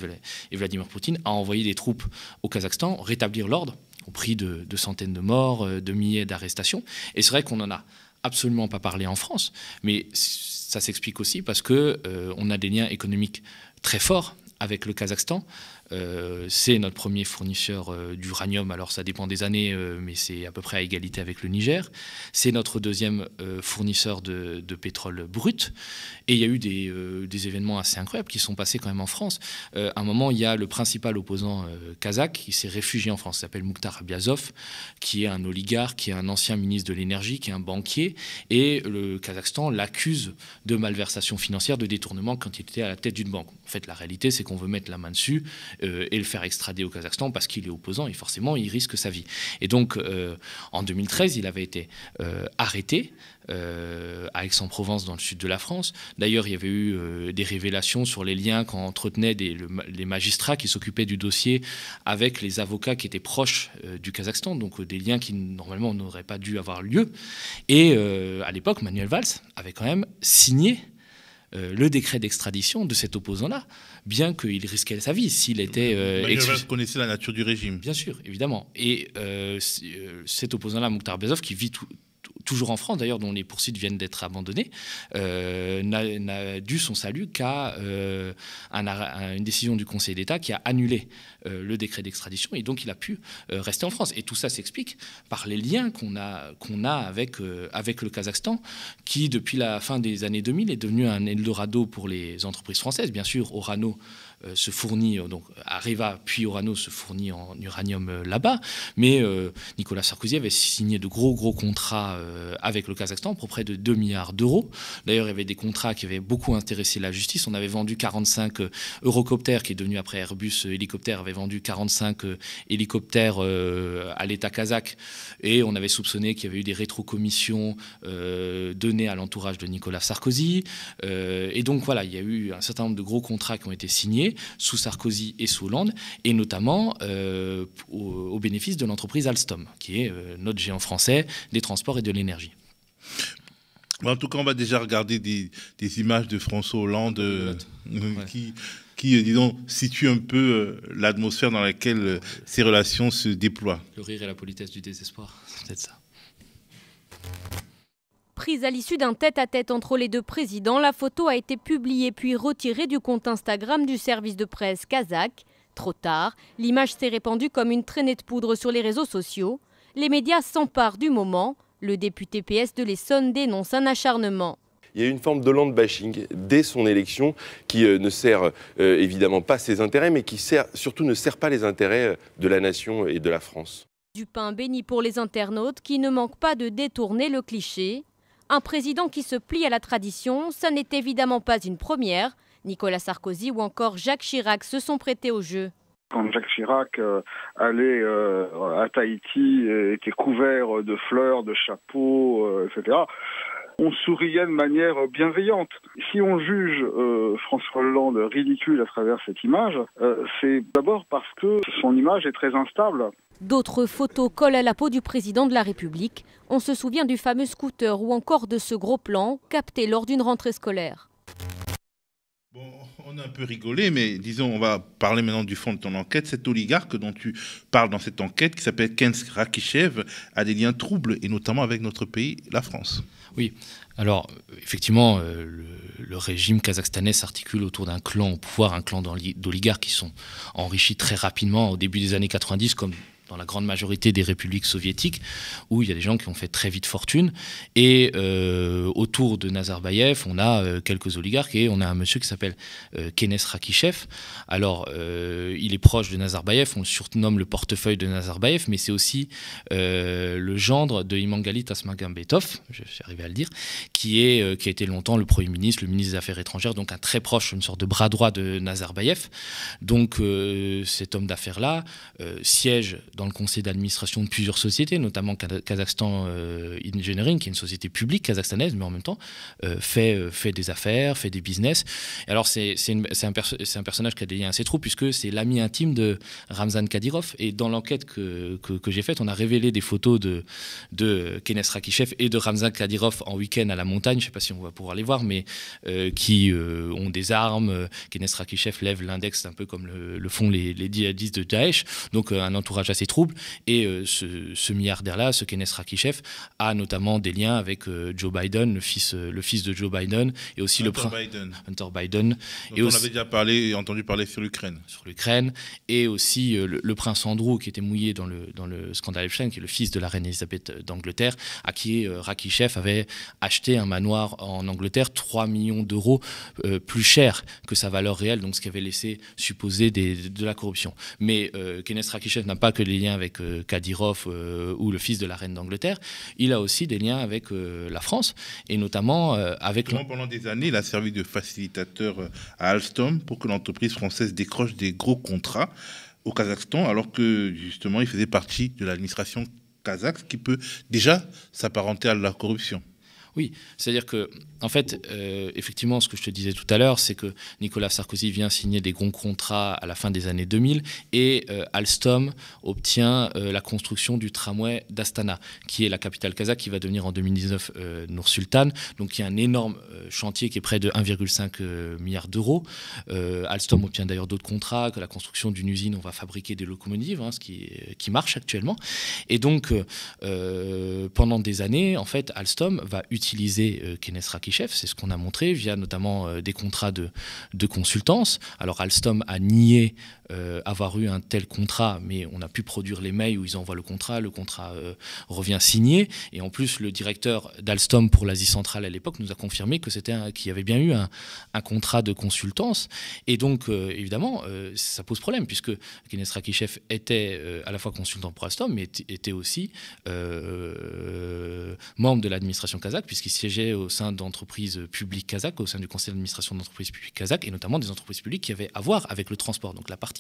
Vladimir Poutine a envoyé des troupes au Kazakhstan rétablir l'ordre, au prix de, centaines de morts, euh, de milliers d'arrestations. Et c'est vrai qu'on n'en a absolument pas parlé en France, mais ça s'explique aussi parce que euh, on a des liens économiques très forts avec le Kazakhstan. Euh, c'est notre premier fournisseur euh, d'uranium, alors ça dépend des années, euh, mais c'est à peu près à égalité avec le Niger. C'est notre deuxième fournisseur de, pétrole brut. Et il y a eu des, événements assez incroyables qui sont passés quand même en France. à un moment, il y a le principal opposant kazakh qui s'est réfugié en France, Il s'appelle Mouktar Abiazov, qui est un oligarque, qui est un ancien ministre de l'énergie, qui est un banquier. Et le Kazakhstan l'accuse de malversation financière, de détournement quand il était à la tête d'une banque. En fait, la réalité, c'est qu'on veut mettre la main dessus euh, et le faire extrader au Kazakhstan parce qu'il est opposant et forcément il risque sa vie. Et donc euh, en 2013, il avait été euh, arrêté. à Aix-en-Provence, dans le sud de la France. D'ailleurs, il y avait eu des révélations sur les liens qu'entretenaient les magistrats qui s'occupaient du dossier avec les avocats qui étaient proches du Kazakhstan, donc des liens qui normalement n'auraient pas dû avoir lieu. Et à l'époque, Manuel Valls avait quand même signé euh, le décret d'extradition de cet opposant-là, bien qu'il risquait sa vie s'il était. Euh, connaissait la nature du régime. Bien sûr, évidemment. Et euh, euh, cet opposant-là, Mouktar Bezov, qui vit tout, toujours en France d'ailleurs, dont les poursuites viennent d'être abandonnées, euh, n'a dû son salut qu'à euh, une décision du Conseil d'État qui a annulé euh, le décret d'extradition et donc il a pu rester en France. Et tout ça s'explique par les liens qu'on a, qu'on a avec, avec le Kazakhstan, qui depuis la fin des années 2000 est devenu un Eldorado pour les entreprises françaises. Bien sûr, Orano euh, se fournit, euh, donc Areva puis Orano se fournit en uranium euh, là-bas, mais Nicolas Sarkozy avait signé de gros gros contrats avec le Kazakhstan pour près de 2 milliards d'euros. D'ailleurs, il y avait des contrats qui avaient beaucoup intéressé la justice. On avait vendu 45 Eurocoptères, qui est devenu après Airbus hélicoptère, avait vendu 45 hélicoptères à l'État kazakh, et on avait soupçonné qu'il y avait eu des rétrocommissions données à l'entourage de Nicolas Sarkozy. Et donc voilà, il y a eu un certain nombre de gros contrats qui ont été signés sous Sarkozy et sous Hollande, et notamment euh, au, bénéfice de l'entreprise Alstom, qui est euh, notre géant français des transports et de l'énergie. En tout cas, on va déjà regarder des, images de François Hollande euh, qui, disons, situe un peu l'atmosphère dans laquelle ces relations se déploient. Le rire et la politesse du désespoir, c'est peut-être ça. Prise à l'issue d'un tête-à-tête entre les deux présidents, la photo a été publiée puis retirée du compte Instagram du service de presse kazakh. Trop tard, l'image s'est répandue comme une traînée de poudre sur les réseaux sociaux. Les médias s'emparent du moment. Le député PS de l'Essonne dénonce un acharnement. Il y a une forme de land bashing dès son élection qui euh, ne sert euh, évidemment pas ses intérêts, mais qui sert, surtout ne sert pas les intérêts euh, de la nation et de la France. Du pain béni pour les internautes qui ne manquent pas de détourner le cliché. Un président qui se plie à la tradition, ça n'est évidemment pas une première. Nicolas Sarkozy ou encore Jacques Chirac se sont prêtés au jeu. Quand Jacques Chirac euh, allait euh, à Tahiti, était couvert de fleurs, de chapeaux, euh, etc on souriait de manière bienveillante. Si on juge euh, François Hollande ridicule à travers cette image, euh, c'est d'abord parce que son image est très instable. D'autres photos collent à la peau du président de la République. On se souvient du fameux scooter ou encore de ce gros plan capté lors d'une rentrée scolaire. on a un peu rigolé, mais disons, on va parler maintenant du fond de ton enquête. Cet oligarque dont tu parles dans cette enquête, qui s'appelle Kens Rakishev, a des liens troubles, et notamment avec notre pays, la France. Oui, alors effectivement, euh, le, régime kazakhstanais s'articule autour d'un clan au pouvoir, un clan d'oligarques qui sont enrichis très rapidement au début des années 90, comme dans la grande majorité des républiques soviétiques, où il y a des gens qui ont fait très vite fortune. Et euh, autour de Nazarbayev, on a euh, quelques oligarques et on a un monsieur qui s'appelle euh, Kenes Rakishev. Alors, il est proche de Nazarbayev, on le surnomme le portefeuille de Nazarbayev, mais c'est aussi le gendre de Imangali Tasmagambetov, je suis arrivé à le dire, qui, est, qui a été longtemps le Premier ministre, le ministre des Affaires étrangères, donc un très proche, une sorte de bras droit de Nazarbayev. Donc, cet homme d'affaires-là siège dans le conseil d'administration de plusieurs sociétés, notamment Kazakhstan euh, Engineering, qui est une société publique kazakhstanaise, mais en même temps euh, fait, euh, fait des affaires, fait des business. alors c'est un, un, personnage qui a des liens assez trous, puisque c'est l'ami intime de Ramzan Kadyrov. Et dans l'enquête que, que, j'ai faite, on a révélé des photos de, de Kenes Rakishev et de Ramzan Kadyrov en week-end à la montagne. Je ne sais pas si on va pouvoir les voir, mais qui ont des armes. Kenes Rakishev lève l'index un peu comme le, font les, les djihadistes de Daesh. Donc un entourage assez troubles. Et euh, ce, milliardaire-là, ce Kenneth Rakishev, a notamment des liens avec euh, Joe Biden, le fils, euh, le fils de Joe Biden, et aussi le Biden. Hunter Biden. on avait déjà parlé, entendu parler sur l'Ukraine. Sur l'Ukraine, et aussi le, prince Andrew, qui était mouillé dans le, dans le scandale Epstein, qui est le fils de la reine Elisabeth d'Angleterre, à qui Rakishev avait acheté un manoir en Angleterre 3 millions d'euros plus cher que sa valeur réelle, donc ce qui avait laissé supposer de la corruption. Mais Kenneth Rakishev n'a pas que les des liens avec euh, Kadirov euh, ou le fils de la reine d'Angleterre, il a aussi des liens avec euh, la France et notamment avec... Pendant, pendant des années, il a servi de facilitateur à Alstom pour que l'entreprise française décroche des gros contrats au Kazakhstan, alors que justement il faisait partie de l'administration kazakh, qui peut déjà s'apparenter à la corruption. Oui, c'est-à-dire que en fait, euh, effectivement, ce que je te disais tout à l'heure, c'est que Nicolas Sarkozy vient signer des grands contrats à la fin des années 2000 et euh, Alstom obtient euh, la construction du tramway d'Astana, qui est la capitale kazakh qui va devenir en 2019 Noursultan. Donc il y a un énorme chantier qui est près de 1,5 milliard d'euros. Alstom obtient d'ailleurs d'autres contrats, que la construction d'une usine, on va fabriquer des locomotives, hein, ce qui, marche actuellement. Et donc, pendant des années, en fait, Alstom va utiliser Kenneth chef. C'est ce qu'on a montré via notamment euh, des contrats de, de consultance. Alors Alstom a nié euh, avoir eu un tel contrat, mais on a pu produire les mails où ils envoient le contrat, le contrat euh, revient signé, et en plus le directeur d'Alstom pour l'Asie centrale à l'époque nous a confirmé que c'était qu'il y avait bien eu un, contrat de consultance, et donc euh, évidemment ça pose problème puisque Kenneth Rakichev était à la fois consultant pour Alstom, mais était aussi membre de l'administration kazakh puisqu'il siégeait au sein d'entreprises publiques kazakh, au sein du conseil d'administration d'entreprises publiques kazakh, et notamment des entreprises publiques qui avaient à voir avec le transport, donc la partie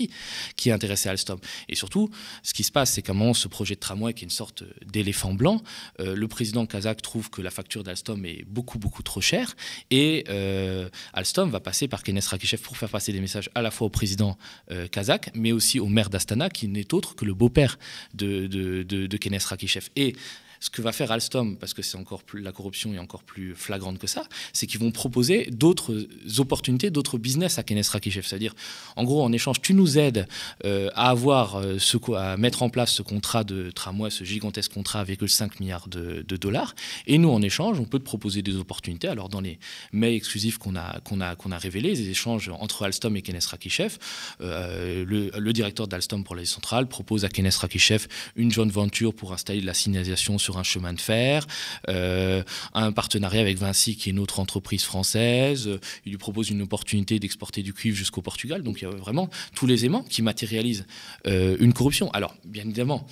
qui est Alstom. Et surtout, ce qui se passe, c'est qu'à un moment, ce projet de tramway, qui est une sorte d'éléphant blanc, euh, le président kazakh trouve que la facture d'Alstom est beaucoup, beaucoup trop chère. Et euh, Alstom va passer par Kenes Rakishev pour faire passer des messages à la fois au président euh, kazakh, mais aussi au maire d'Astana, qui n'est autre que le beau-père de, de, de, de Kenes Rakishev. Et ce que va faire Alstom, parce que c'est encore plus, la corruption est encore plus flagrante que ça, c'est qu'ils vont proposer d'autres opportunités, d'autres business à Kenneth Rakishev. C'est-à-dire, en gros, en échange, tu nous aides euh, à avoir euh, ce, à mettre en place ce contrat de tramway, ce gigantesque contrat avec 5 milliards de, dollars. Et nous, en échange, on peut te proposer des opportunités. Alors, dans les mails exclusifs qu'on a, qu'on a, qu'on a révélés, les échanges entre Alstom et Kenneth Rakishev, euh, le, directeur d'Alstom pour l'Asie centrale propose à Kenneth Rakishev une joint venture pour installer de la signalisation sur sur un chemin de fer, euh, un partenariat avec Vinci, qui est une autre entreprise française. Euh, il lui propose une opportunité d'exporter du cuivre jusqu'au Portugal. Donc il y a vraiment tous les aimants qui matérialisent euh, une corruption. Alors, bien évidemment,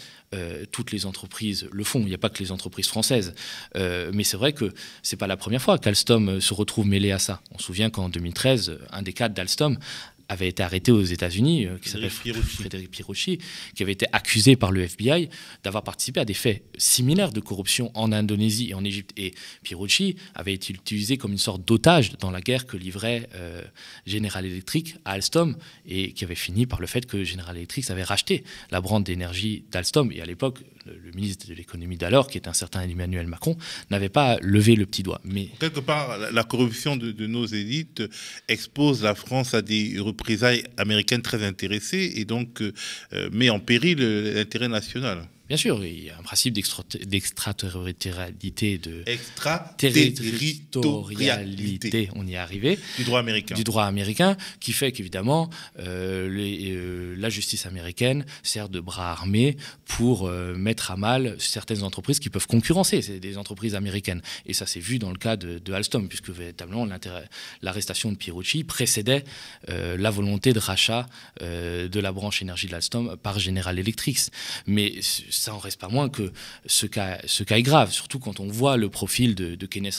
toutes les entreprises le font. Il n'y a pas que les entreprises françaises. mais c'est vrai que c'est pas la première fois qu'Alstom se retrouve mêlé à ça. On se souvient qu'en 2013, un des cadres d'Alstom avait été arrêté aux États-Unis, euh, qui s'appelle Frédéric Pirochi, qui avait été accusé par le FBI d'avoir participé à des faits similaires de corruption en Indonésie et en Égypte. Et Pirochi avait été utilisé comme une sorte d'otage dans la guerre que livrait euh, General Electric à Alstom et qui avait fini par le fait que General Electric avait racheté la branche d'énergie d'Alstom. Et à l'époque, le ministre de l'économie d'alors, qui est un certain Emmanuel Macron, n'avait pas levé le petit doigt. Mais... Quelque part, la corruption de, de nos élites expose la France à des représailles américaines très intéressées et donc euh, euh, met en péril euh, l'intérêt national. Bien sûr, il y a un principe d'extraterritorialité, de extraterritorialité, on y est arrivé, du droit américain, du droit américain, qui fait qu'évidemment euh, euh, la justice américaine sert de bras armé pour euh, mettre à mal certaines entreprises qui peuvent concurrencer c'est des entreprises américaines. Et ça s'est vu dans le cas de, Alstom, puisque véritablement l'arrestation de Pierucci précédait la volonté de rachat de la branche énergie de d'Alstom par General Electric. Mais ça en reste pas moins que ce cas, ce cas est grave, surtout quand on voit le profil de, de Kenes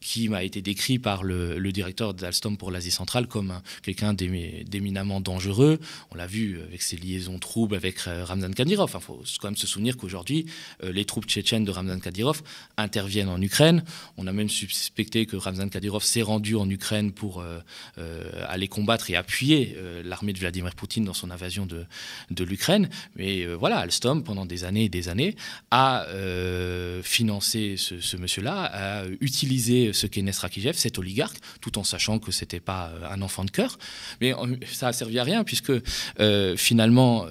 qui m'a été décrit par le, directeur d'Alstom pour l'Asie centrale comme quelqu'un d'éminemment dangereux. On l'a vu avec ses liaisons troubles avec euh, Ramzan Kadyrov. Il enfin, faut quand même se souvenir qu'aujourd'hui, euh, les troupes tchétchènes de Ramzan Kadyrov interviennent en Ukraine. On a même suspecté que Ramzan Kadyrov s'est rendu en Ukraine pour euh, aller combattre et appuyer l'armée de Vladimir Poutine dans son invasion de, de l'Ukraine. Mais voilà, Alstom, pendant des années et des années à euh, financer ce, monsieur-là, à utiliser ce Kenneth cet oligarque, tout en sachant que c'était pas euh, un enfant de cœur. Mais euh, ça a servi à rien puisque euh, finalement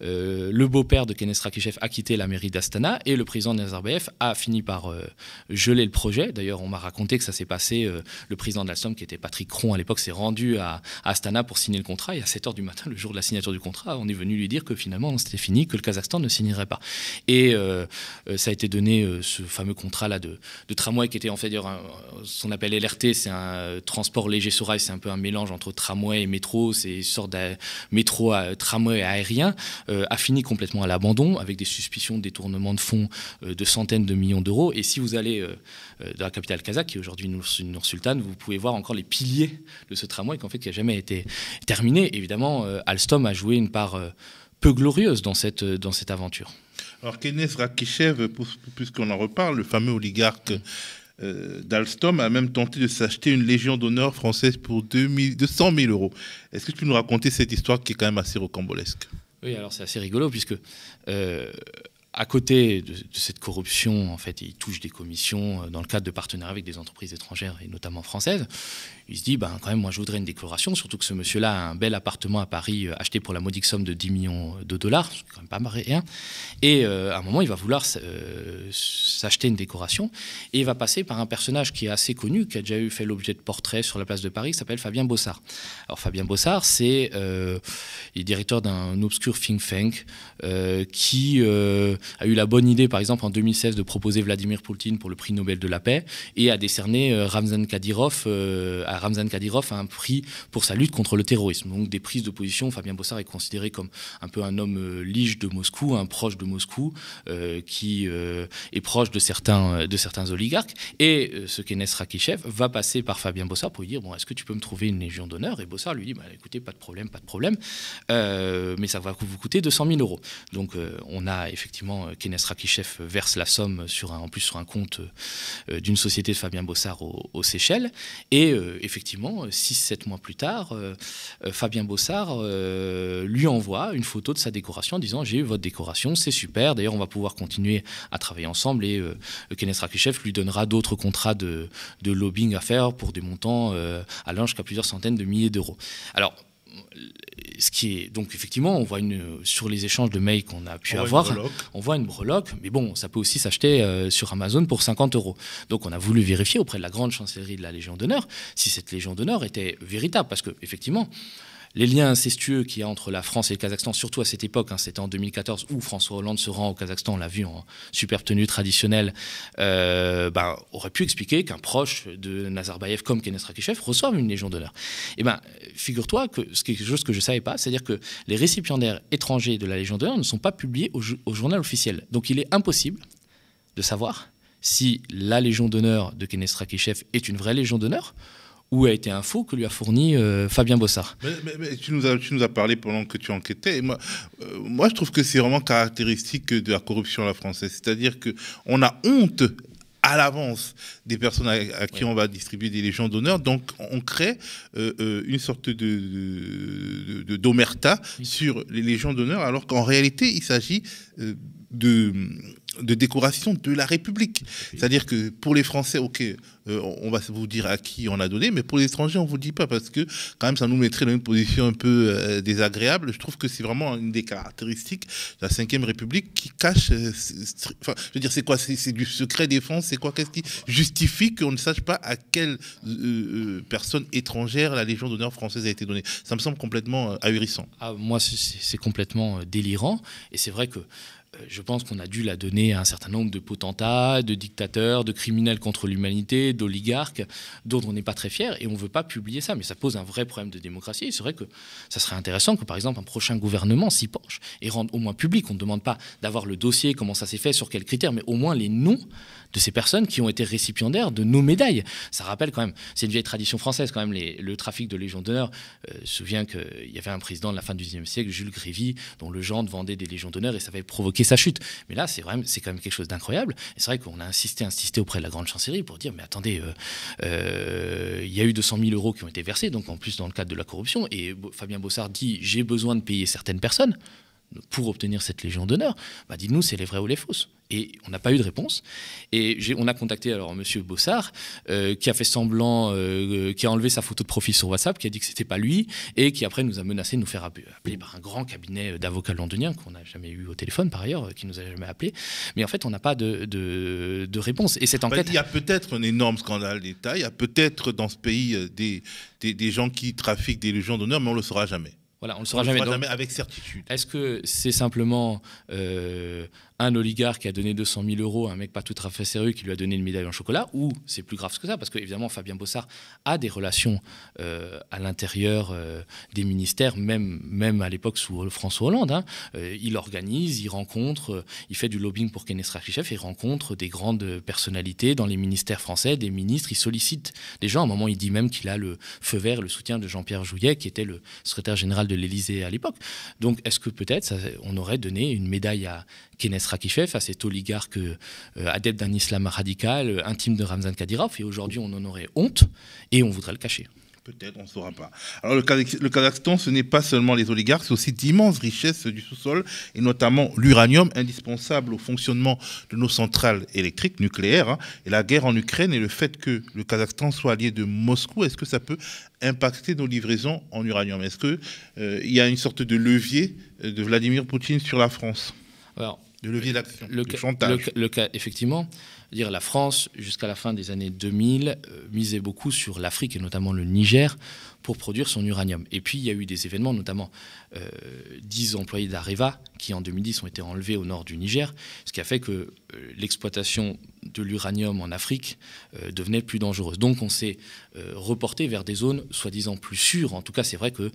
le beau-père de Kenneth a quitté la mairie d'Astana et le président Nazarbayev a fini par geler le projet. D'ailleurs, on m'a raconté que ça s'est passé. le président de la Somme, qui était Patrick Cron à l'époque, s'est rendu à, Astana pour signer le contrat et à 7 h du matin, le jour de la signature du contrat, on est venu lui dire que finalement c'était fini, que le cas ne signerait pas. Et euh, euh, ça a été donné euh, ce fameux contrat-là de, de, tramway qui était en fait ce qu'on appelle LRT, c'est un transport léger sur rail, c'est un peu un mélange entre tramway et métro, c'est une sorte de métro, à, tramway aérien, a fini complètement à l'abandon avec des suspicions de détournement de fonds de centaines de millions d'euros. Et si vous allez dans la capitale kazakh, qui est aujourd'hui Nur-Sultan, vous pouvez voir encore les piliers de ce tramway fait qui n'a jamais été terminé. Évidemment, Alstom a joué une part peu glorieuse dans cette, dans cette aventure. Alors Kenneth Rakishev, puisqu'on en reparle, le fameux oligarque euh, d'Alstom a même tenté de s'acheter une Légion d'honneur française pour 200 000 euros. Est-ce que tu peux nous raconter cette histoire qui est quand même assez rocambolesque Oui, alors c'est assez rigolo puisque euh, à côté de, cette corruption, en fait, il touche des commissions euh, dans le cadre de partenariats avec des entreprises étrangères et notamment françaises. Il se dit, ben, quand même, moi, je voudrais une décoration, surtout que ce monsieur-là a un bel appartement à Paris euh, acheté pour la modique somme de 10 millions de dollars, c'est quand même pas rien. Et euh, à un moment, il va vouloir s'acheter une décoration et il va passer par un personnage qui est assez connu, qui a déjà eu fait l'objet de portraits sur la place de Paris, qui s'appelle Fabien Bossard. Alors, Fabien Bossard, c'est euh, directeur d'un obscur think tank qui a eu la bonne idée, par exemple, en 2016, de proposer Vladimir Poutine pour le prix Nobel de la paix et a décerné euh, Ramzan Kadyrov, euh, à Ramzan Kadyrov un prix pour sa lutte contre le terrorisme. Donc des prises d'opposition, Fabien Bossard est considéré comme un peu un homme euh, lige de Moscou, un proche de Moscou, qui est proche de certains, de certains oligarques. Et ce qu'est Rakhichev va passer par Fabien Bossard pour lui dire, bon, est-ce que tu peux me trouver une légion d'honneur Et Bossard lui dit, bah, écoutez, pas de problème, pas de problème, mais ça va vous coûter 200 000 euros. Donc on a effectivement euh, Kenneth Kenes euh, verse la somme sur un, en plus sur un compte euh, d'une société de Fabien Bossard aux, Seychelles. Et effectivement, 6-7 mois plus tard, Fabien Bossard lui envoie une photo de sa décoration en disant J'ai eu votre décoration, c'est super. D'ailleurs, on va pouvoir continuer à travailler ensemble. Et Kenneth Rakichev lui donnera d'autres contrats de, de lobbying à faire pour des montants allant jusqu'à plusieurs centaines de milliers d'euros. Alors, ce qui est donc effectivement, on voit une sur les échanges de mails qu'on a pu avoir, on voit une breloque, mais bon, ça peut aussi s'acheter euh, sur Amazon pour 50 euros. Donc on a voulu vérifier auprès de la grande chancellerie de la Légion d'honneur si cette Légion d'honneur était véritable, parce que effectivement, les liens incestueux qu'il y a entre la France et le Kazakhstan, surtout à cette époque, hein, c'était en 2014 où François Hollande se rend au Kazakhstan, on l'a vu en super tenue traditionnelle, euh, ben, aurait pu expliquer qu'un proche de Nazarbayev comme Kenneth Rakishev reçoive une Légion d'honneur. Eh bien, figure-toi que c'est quelque chose que je ne savais pas, c'est-à-dire que les récipiendaires étrangers de la Légion d'honneur ne sont pas publiés au, journal officiel. Donc il est impossible de savoir si la Légion d'honneur de Kenneth Rakishev est une vraie Légion d'honneur où a été info que lui a fourni euh, Fabien Bossard. tu, nous as, tu nous as parlé pendant que tu enquêtais. moi, euh, moi, je trouve que c'est vraiment caractéristique de la corruption à la française. C'est-à-dire qu'on a honte à l'avance des personnes à, qui on va distribuer des légions d'honneur. Donc, on crée euh, une sorte de d'omerta sur les légions d'honneur, alors qu'en réalité, il s'agit de de décoration de la République. C'est-à-dire que pour les Français, ok, euh, on va vous dire à qui on a donné, mais pour les étrangers, on vous dit pas parce que quand même ça nous mettrait dans une position un peu euh, désagréable. Je trouve que c'est vraiment une des caractéristiques de la Ve République qui cache. Euh, je veux dire, c'est quoi C'est du secret défense. C'est quoi Qu'est-ce qui justifie qu'on ne sache pas à quelle personne étrangère la Légion d'honneur française a été donnée Ça me semble complètement ahurissant. Ah, moi, c'est complètement délirant, et c'est vrai que je pense qu'on a dû la donner à un certain nombre de potentats, de dictateurs, de criminels contre l'humanité, d'oligarques, d'autres on n'est pas très fier et on ne veut pas publier ça. Mais ça pose un vrai problème de démocratie. Et c'est vrai que ça serait intéressant que, par exemple, un prochain gouvernement s'y penche et rende au moins public. On ne demande pas d'avoir le dossier, comment ça s'est fait, sur quels critères, mais au moins les noms de ces personnes qui ont été récipiendaires de nos médailles. Ça rappelle quand même, c'est une vieille tradition française quand même, le trafic de légions d'honneur. Euh, je me souviens qu'il y avait un président de la fin du XIXe siècle, Jules Grévy, dont le gendre vendait des Légions d'honneur et ça avait provoqué sa chute. Mais là, c'est c'est quand même quelque chose d'incroyable. Et c'est vrai qu'on a insisté, insisté auprès de la grande chancellerie pour dire, mais attendez, euh, euh, il y a eu 200 000 euros qui ont été versés, donc en plus dans le cadre de la corruption. Et Fabien Bossard dit, j'ai besoin de payer certaines personnes pour obtenir cette Légion d'honneur bah Dites-nous, c'est les vrais ou les fausses Et on n'a pas eu de réponse. Et on a contacté alors Monsieur Bossard, euh, qui a fait semblant, euh, euh, qui a enlevé sa photo de profil sur WhatsApp, qui a dit que c'était pas lui, et qui après nous a menacé de nous faire appeler par un grand cabinet d'avocats londoniens qu'on n'a jamais eu au téléphone par ailleurs, qui nous a jamais appelé. Mais en fait, on n'a pas de, réponse. Et cette bah, enquête. Il y a peut-être un énorme scandale d'État. Il y a peut-être dans ce pays des, des, gens qui trafiquent des légions d'honneur, mais on le saura jamais on ne le saura jamais. avec certitude. Est-ce que c'est simplement euh, un oligarque qui a donné 200 000 euros à un mec pas tout à fait sérieux qui lui a donné une médaille en chocolat, ou c'est plus grave que ça, parce que évidemment Fabien Bossard a des relations euh, à l'intérieur euh, des ministères, même, même à l'époque sous François Hollande. Hein. Euh, il organise, il rencontre, il fait du lobbying pour Kenneth Rachichev, il rencontre des grandes personnalités dans les ministères français, des ministres, il sollicite des gens. À un moment, il dit même qu'il a le feu vert, le soutien de Jean-Pierre Jouyet, qui était le secrétaire général de l'Élysée à l'époque. Donc est-ce que peut-être on aurait donné une médaille à Kenneth Rakifev, à cet oligarque euh, adepte d'un islam radical, euh, intime de Ramzan Kadyrov. Et aujourd'hui, on en aurait honte et on voudrait le cacher. Peut-être, on ne saura pas. Alors le, Kazakhstan, ce n'est pas seulement les oligarques, c'est aussi d'immenses richesses du sous-sol, et notamment l'uranium, indispensable au fonctionnement de nos centrales électriques nucléaires. Hein. et la guerre en Ukraine et le fait que le Kazakhstan soit allié de Moscou, est-ce que ça peut impacter nos livraisons en uranium Est-ce qu'il euh, y a une sorte de levier de Vladimir Poutine sur la France le levier le, effectivement, dire la France, jusqu'à la fin des années 2000, euh, misait beaucoup sur l'Afrique et notamment le Niger pour produire son uranium. Et puis, il y a eu des événements, notamment 10 euh, employés d'Areva qui en 2010 ont été enlevés au nord du Niger, ce qui a fait que euh, l'exploitation de l'uranium en Afrique euh, devenait plus dangereuse. Donc on s'est reporté vers des zones soi-disant plus sûres. En tout cas, c'est vrai que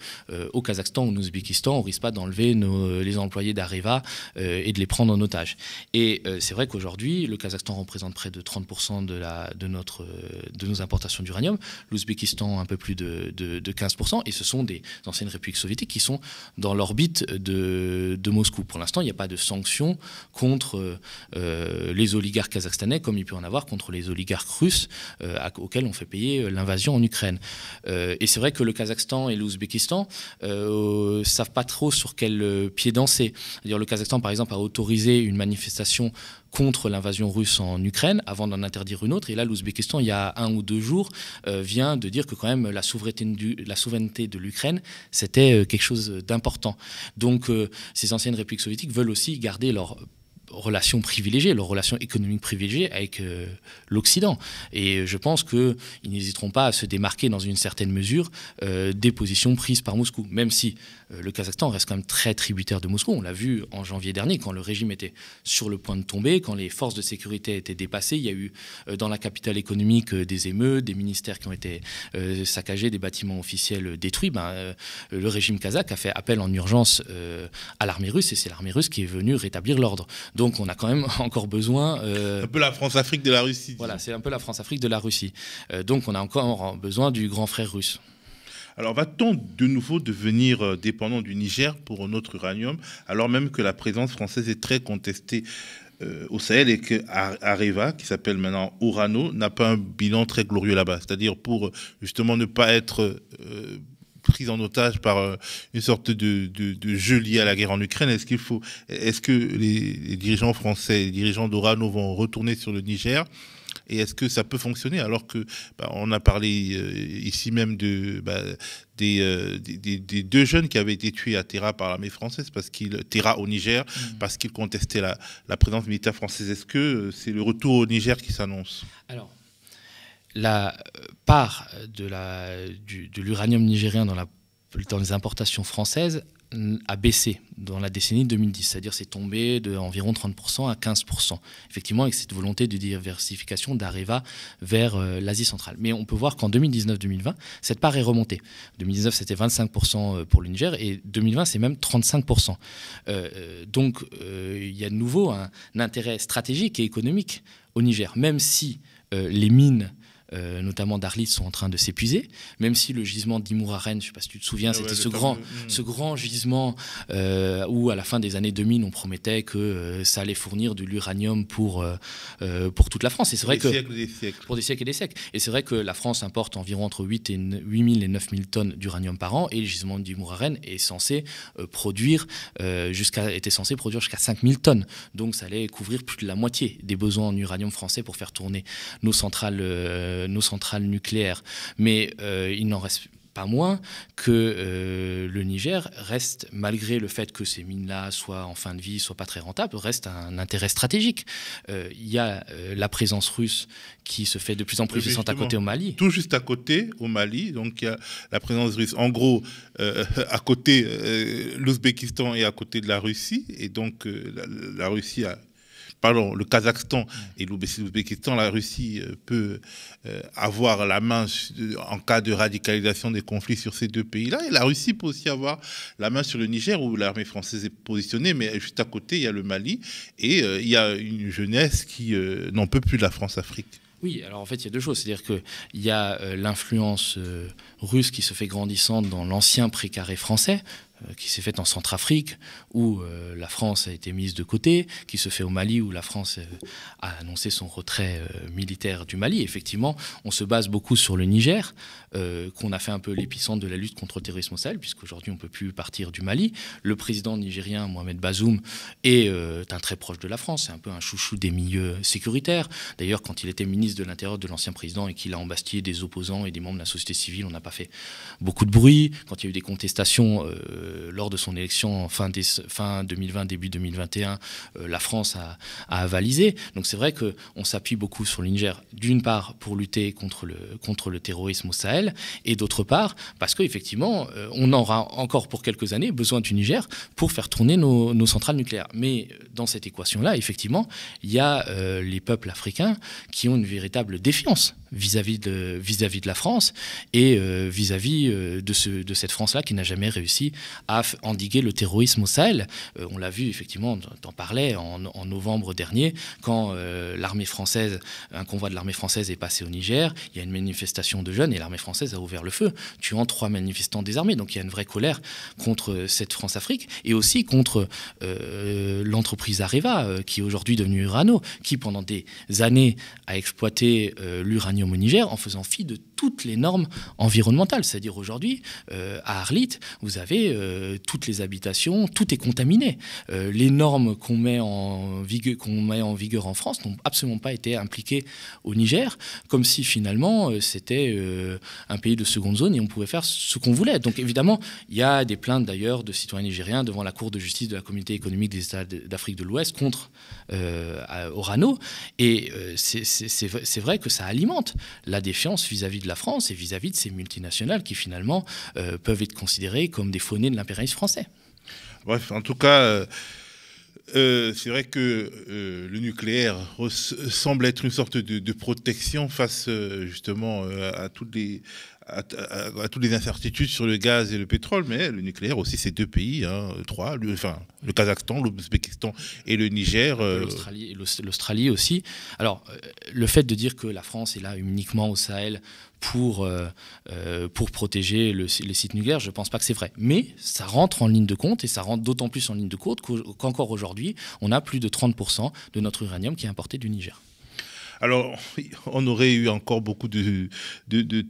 au Kazakhstan ou en Ouzbékistan, on risque pas d'enlever les employés d'Areva et de les prendre en otage. Et c'est vrai qu'aujourd'hui, le Kazakhstan représente près de 30% de, la, de, notre, de nos importations d'uranium, l'Ouzbékistan un peu plus de, de 15%, et ce sont des anciennes républiques soviétiques qui sont dans l'orbite de, Moscou. Pour l'instant, il n'y a pas de sanctions contre euh, euh, les oligarques kazakhstanais, comme il peut en avoir contre les oligarques russes euh, auxquels on fait payer l'invasion en Ukraine. et c'est vrai que le Kazakhstan et l'Ouzbékistan ne savent pas trop sur quel pied danser. Le Kazakhstan, par exemple, a autorisé une manifestation contre l'invasion russe en Ukraine avant d'en interdire une autre. Et là, l'Ouzbékistan, il y a un ou deux jours, vient de dire que quand même la souveraineté, la souveraineté de l'Ukraine, c'était quelque chose important. Donc euh, ces anciennes républiques soviétiques veulent aussi garder leur relations privilégiées, leurs relations économiques privilégiées avec euh, l'Occident. Et euh, je pense qu'ils n'hésiteront pas à se démarquer dans une certaine mesure euh, des positions prises par Moscou, même si le Kazakhstan reste quand même très tributaire de Moscou. On l'a vu en janvier dernier, quand le régime était sur le point de tomber, quand les forces de sécurité étaient dépassées. Il y a eu dans la capitale économique des émeutes, des ministères qui ont été saccagés, des bâtiments officiels détruits. Ben, le régime kazakh a fait appel en urgence à l'armée russe et c'est l'armée russe qui est venue rétablir l'ordre. Donc on a quand même encore besoin. Euh, un peu la France-Afrique de la Russie. Voilà, c'est un peu la France-Afrique de la Russie. Euh, donc on a encore besoin du grand frère russe. Alors va-t-on de nouveau devenir euh, dépendant du Niger pour notre uranium, alors même que la présence française est très contestée au Sahel et que Areva, qui s'appelle maintenant Urano, n'a pas un bilan très glorieux là-bas. C'est-à-dire pour justement ne pas être prise en otage par euh, une sorte de, jeu lié à la guerre en Ukraine. Est-ce qu'il faut, est-ce que les, dirigeants français, les dirigeants d'Orano vont retourner sur le Niger et est-ce que ça peut fonctionner alors que bah, on a parlé euh, ici même de bah, euh, des, deux jeunes qui avaient été tués à Terra par l'armée française, parce qu'ils Terra au Niger, mm. parce qu'ils contestaient la, la, présence militaire française. Est-ce que c'est le retour au Niger qui s'annonce Alors, la euh, part de l'uranium nigérien dans, la, les importations françaises a baissé dans la décennie 2010, c'est-à-dire c'est tombé de 30% à 15%, effectivement avec cette volonté de diversification d'Areva vers euh, l'Asie centrale. Mais on peut voir qu'en 2019-2020, cette part est remontée. 2019 c'était 25% pour euh, le Niger et 2020 c'est même 35%. donc il y a de nouveau un, intérêt stratégique et économique au Niger, même si les mines euh, notamment d'Arlit, sont en train de s'épuiser. Même si le gisement d'Imouraren je ne sais pas si tu te souviens, ah c'était ce, grand, hmm. ce grand gisement euh, où, à la fin des années 2000, on promettait que euh, ça allait fournir de l'uranium pour, pour toute la France. Et c'est vrai que, Pour des siècles et des siècles. Et c'est vrai que la France importe environ entre 8, et 8000 000 et 9 000 tonnes d'uranium par an, et le gisement d'Imouraren est censé produire jusqu'à, était censé produire jusqu'à 5 000 tonnes. Donc ça allait couvrir plus de la moitié des besoins en uranium français pour faire tourner nos centrales euh, nos centrales nucléaires. Mais euh, il n'en reste pas moins que euh, le Niger reste, malgré le fait que ces mines-là soient en fin de vie, soient pas très rentables, reste un intérêt stratégique. Il y a la présence russe qui se fait de plus en plus puissante à côté au Mali. Tout juste à côté au Mali, donc il y a la présence russe. En gros, à côté, l'Ouzbékistan et à côté de la Russie, et donc la Russie a pardon, le Kazakhstan et l'Ouzbékistan, la Russie euh, peut euh, avoir la main en cas de radicalisation des conflits sur ces deux pays-là. Et la Russie peut aussi avoir la main sur le Niger, où l'armée française est positionnée, mais juste à côté, il y a le Mali, et euh, il y a une jeunesse qui n'en peut plus de la France-Afrique. Oui, alors en fait, il y a deux choses. C'est-à-dire qu'il y a l'influence russe qui se fait grandissante dans l'ancien précaré français, euh, qui s'est faite en Centrafrique, où euh, la France a été mise de côté, qui se fait au Mali, où la France euh, a annoncé son retrait militaire du Mali. Effectivement, on se base beaucoup sur le Niger, euh, qu'on a fait un peu l'épicentre de la lutte contre le terrorisme au Sahel, puisqu'aujourd'hui on ne peut plus partir du Mali. Le président nigérien Mohamed Bazoum euh, est un très proche de la France, c'est un peu un chouchou des milieux sécuritaires. D'ailleurs, quand il était ministre de l'Intérieur de l'ancien président et qu'il a embastillé des opposants et des membres de la société civile, on n'a pas fait beaucoup de bruit. Quand il y a eu des contestations euh, lors de son élection fin, fin 2020, début 2021, la France a, avalisé. Donc c'est vrai qu'on s'appuie beaucoup sur Niger, d'une part pour lutter contre le, contre le terrorisme au Sahel, et d'autre part, parce qu'effectivement, euh, on aura encore pour quelques années besoin du Niger pour faire tourner nos centrales nucléaires. Mais euh, dans cette équation-là, effectivement, il y a euh, les peuples africains qui ont une véritable défiance vis-à-vis de, vis-à-vis de la France et euh, vis-à-vis euh, de, ce, de cette France-là qui n'a jamais réussi à endiguer le terrorisme au Sahel. Euh, on l'a vu, effectivement, t'en parlais en, en, novembre dernier, quand l'armée française, un convoi de l'armée française est passé au Niger, il y a une manifestation de jeunes et l'armée française a ouvert le feu, tuant trois manifestants désarmés. Donc il y a une vraie colère contre cette France-Afrique et aussi contre l'entreprise Areva, qui est aujourd'hui devenue Urano, qui pendant des années a exploité l'uranium mon Niger en faisant fi de toutes les normes environnementales. C'est-à-dire aujourd'hui, euh, à Arlit, vous avez euh, toutes les habitations, tout est contaminé. Euh, les normes qu'on met, en vigueur, qu'on met en vigueur en France n'ont absolument pas été impliquées au Niger, comme si finalement c'était un pays de seconde zone et on pouvait faire ce qu'on voulait. Donc évidemment, il y a des plaintes d'ailleurs de citoyens nigériens devant la Cour de justice de la Communauté économique des États d'Afrique de l'Ouest contre Orano. Et c'est, vrai, c'est vrai que ça alimente la défiance vis-à-vis de la la France et vis-à-vis de ces multinationales qui finalement euh, peuvent être considérées comme des faunées de l'impérialisme français. Bref, en tout cas, euh, euh, c'est vrai que le nucléaire semble être une sorte de, protection face justement à toutes les incertitudes sur le gaz et le pétrole, mais le nucléaire aussi, ces deux pays, hein, trois, le, enfin, le Kazakhstan, l'Ouzbékistan et le Niger. L'Australie aussi. Alors, le fait de dire que la France est là uniquement au Sahel pour, euh, euh, pour protéger les sites nucléaires. Je ne pense pas que c'est vrai. Mais ça rentre en ligne de compte et ça rentre d'autant plus en ligne de compte qu'encore aujourd'hui, on a plus de 30% de notre uranium qui est importé du Niger. Alors, on aurait eu encore beaucoup de,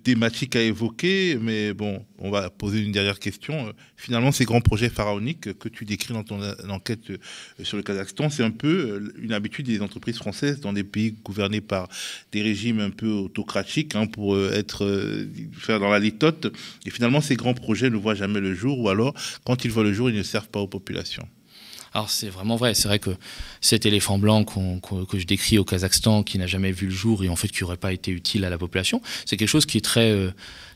thématiques à évoquer, mais bon, on va poser une dernière question. Finalement, ces grands projets pharaoniques que tu décris dans ton enquête euh, sur le Kazakhstan, c'est un peu euh, une habitude des entreprises françaises dans des pays gouvernés par des régimes un peu autocratiques hein, pour euh, être faire dans la litote. Et finalement, ces grands projets ne voient jamais le jour, ou alors, quand ils voient le jour, ils ne servent pas aux populations. Alors c'est vraiment vrai, c'est vrai que cet éléphant blanc que je décris au Kazakhstan, qui n'a jamais vu le jour et en fait qui n'aurait pas été utile à la population, c'est quelque chose qui est très, euh,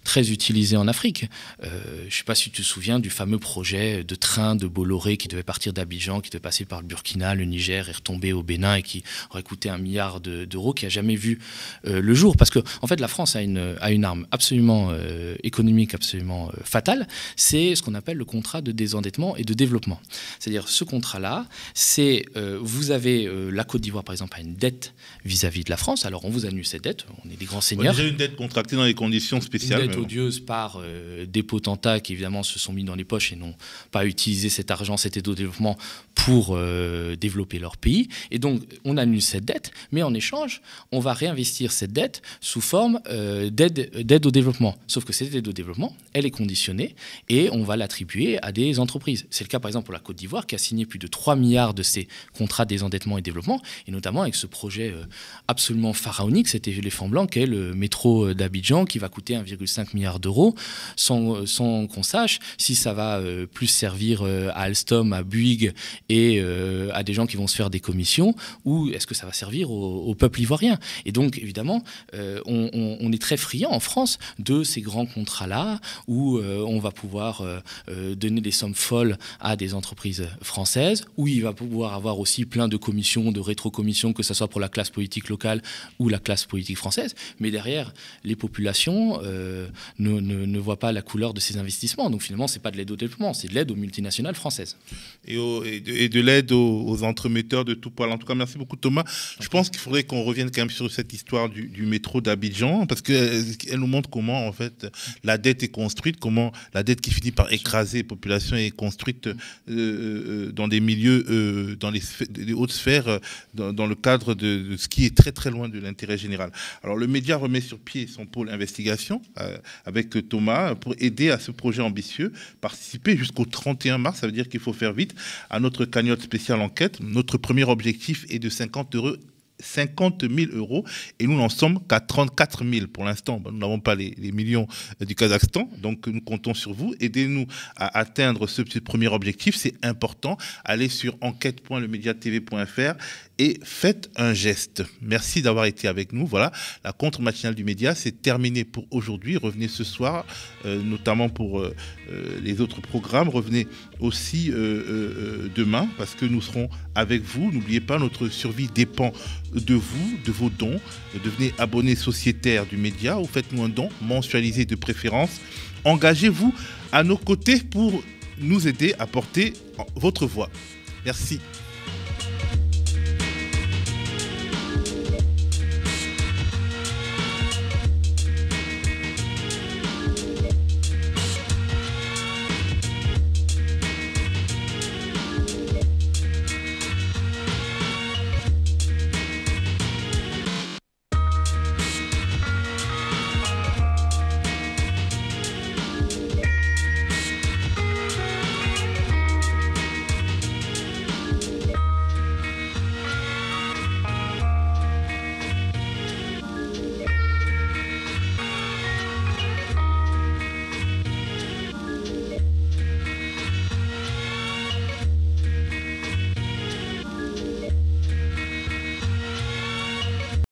très utilisé en Afrique. Euh, je ne sais pas si tu te souviens du fameux projet de train de Bolloré qui devait partir d'Abidjan, qui devait passer par le Burkina, le Niger et retomber au Bénin et qui aurait coûté un milliard d'euros, qui n'a jamais vu euh, le jour. Parce que, en fait, la France a une, une arme absolument euh, économique, absolument fatale. C'est ce qu'on appelle le contrat de désendettement et de développement. C'est-à-dire, ce contrat-là, c'est vous avez la Côte d'Ivoire, par exemple, a une dette vis-à-vis de la France. Alors, on vous annule cette dette. On est des grands seigneurs. Vous avez une dette contractée dans des conditions spéciales odieuse par euh, des potentats qui évidemment se sont mis dans les poches et n'ont pas utilisé cet argent, cet aide au développement pour euh, développer leur pays. Et donc, on annule cette dette, mais en échange, on va réinvestir cette dette sous forme euh, d'aide au développement. Sauf que cette aide au développement, elle est conditionnée et on va l'attribuer à des entreprises. C'est le cas, par exemple, pour la Côte d'Ivoire, qui a signé plus de 3 milliards de ses contrats désendettement et développement, et notamment avec ce projet euh, absolument pharaonique, cet éléphant blanc, qui est le métro d'Abidjan, qui va coûter 1,5 milliard d'euros, sans, qu'on sache si ça va plus servir à Alstom, à Bouygues et euh, à des gens qui vont se faire des commissions ou est-ce que ça va servir au, peuple ivoirien Et donc, évidemment, euh, on, est très friand en France de ces grands contrats-là où euh, on va pouvoir donner des sommes folles à des entreprises françaises, où il va pouvoir avoir aussi plein de commissions, de rétro-commissions, que ce soit pour la classe politique locale ou la classe politique française. Mais derrière, les populations ne, voient pas la couleur de ces investissements. Donc, finalement, ce n'est pas de l'aide au développement, c'est de l'aide aux multinationales françaises. Et, et de et de l'aide aux, entremetteurs de tout poil. En tout cas, merci beaucoup Thomas. Je pense qu'il faudrait qu'on revienne quand même sur cette histoire du, métro d'Abidjan, parce qu'elle euh, nous montre comment en fait la dette est construite, comment la dette qui finit par écraser les populations est construite euh, euh, dans des milieux, dans les, hautes sphères, dans, le cadre de, ce qui est très très loin de l'intérêt général. Alors le média remet sur pied son pôle investigation avec Thomas pour aider à ce projet ambitieux, participer jusqu'au 31 mars, ça veut dire qu'il faut faire vite à notre cagnotte spéciale enquête, notre premier objectif est de 50 euros 50 000 euros et nous n'en sommes qu'à 34 000 pour l'instant. Nous n'avons pas les, millions euh, du Kazakhstan, donc nous comptons sur vous. Aidez-nous à atteindre ce petit premier objectif, c'est important. Allez sur enquête.lemediatv.fr et faites un geste. Merci d'avoir été avec nous. Voilà, la contre-matinale du média, c'est terminé pour aujourd'hui. Revenez ce soir, euh, notamment pour euh, les autres programmes. Revenez aussi euh, euh, euh, demain, parce que nous serons avec vous. N'oubliez pas, notre survie dépend de vous, de vos dons. Devenez abonné sociétaire du média ou faites-nous un don, mensualisé de préférence. Engagez-vous à nos côtés pour nous aider à porter votre voix. Merci.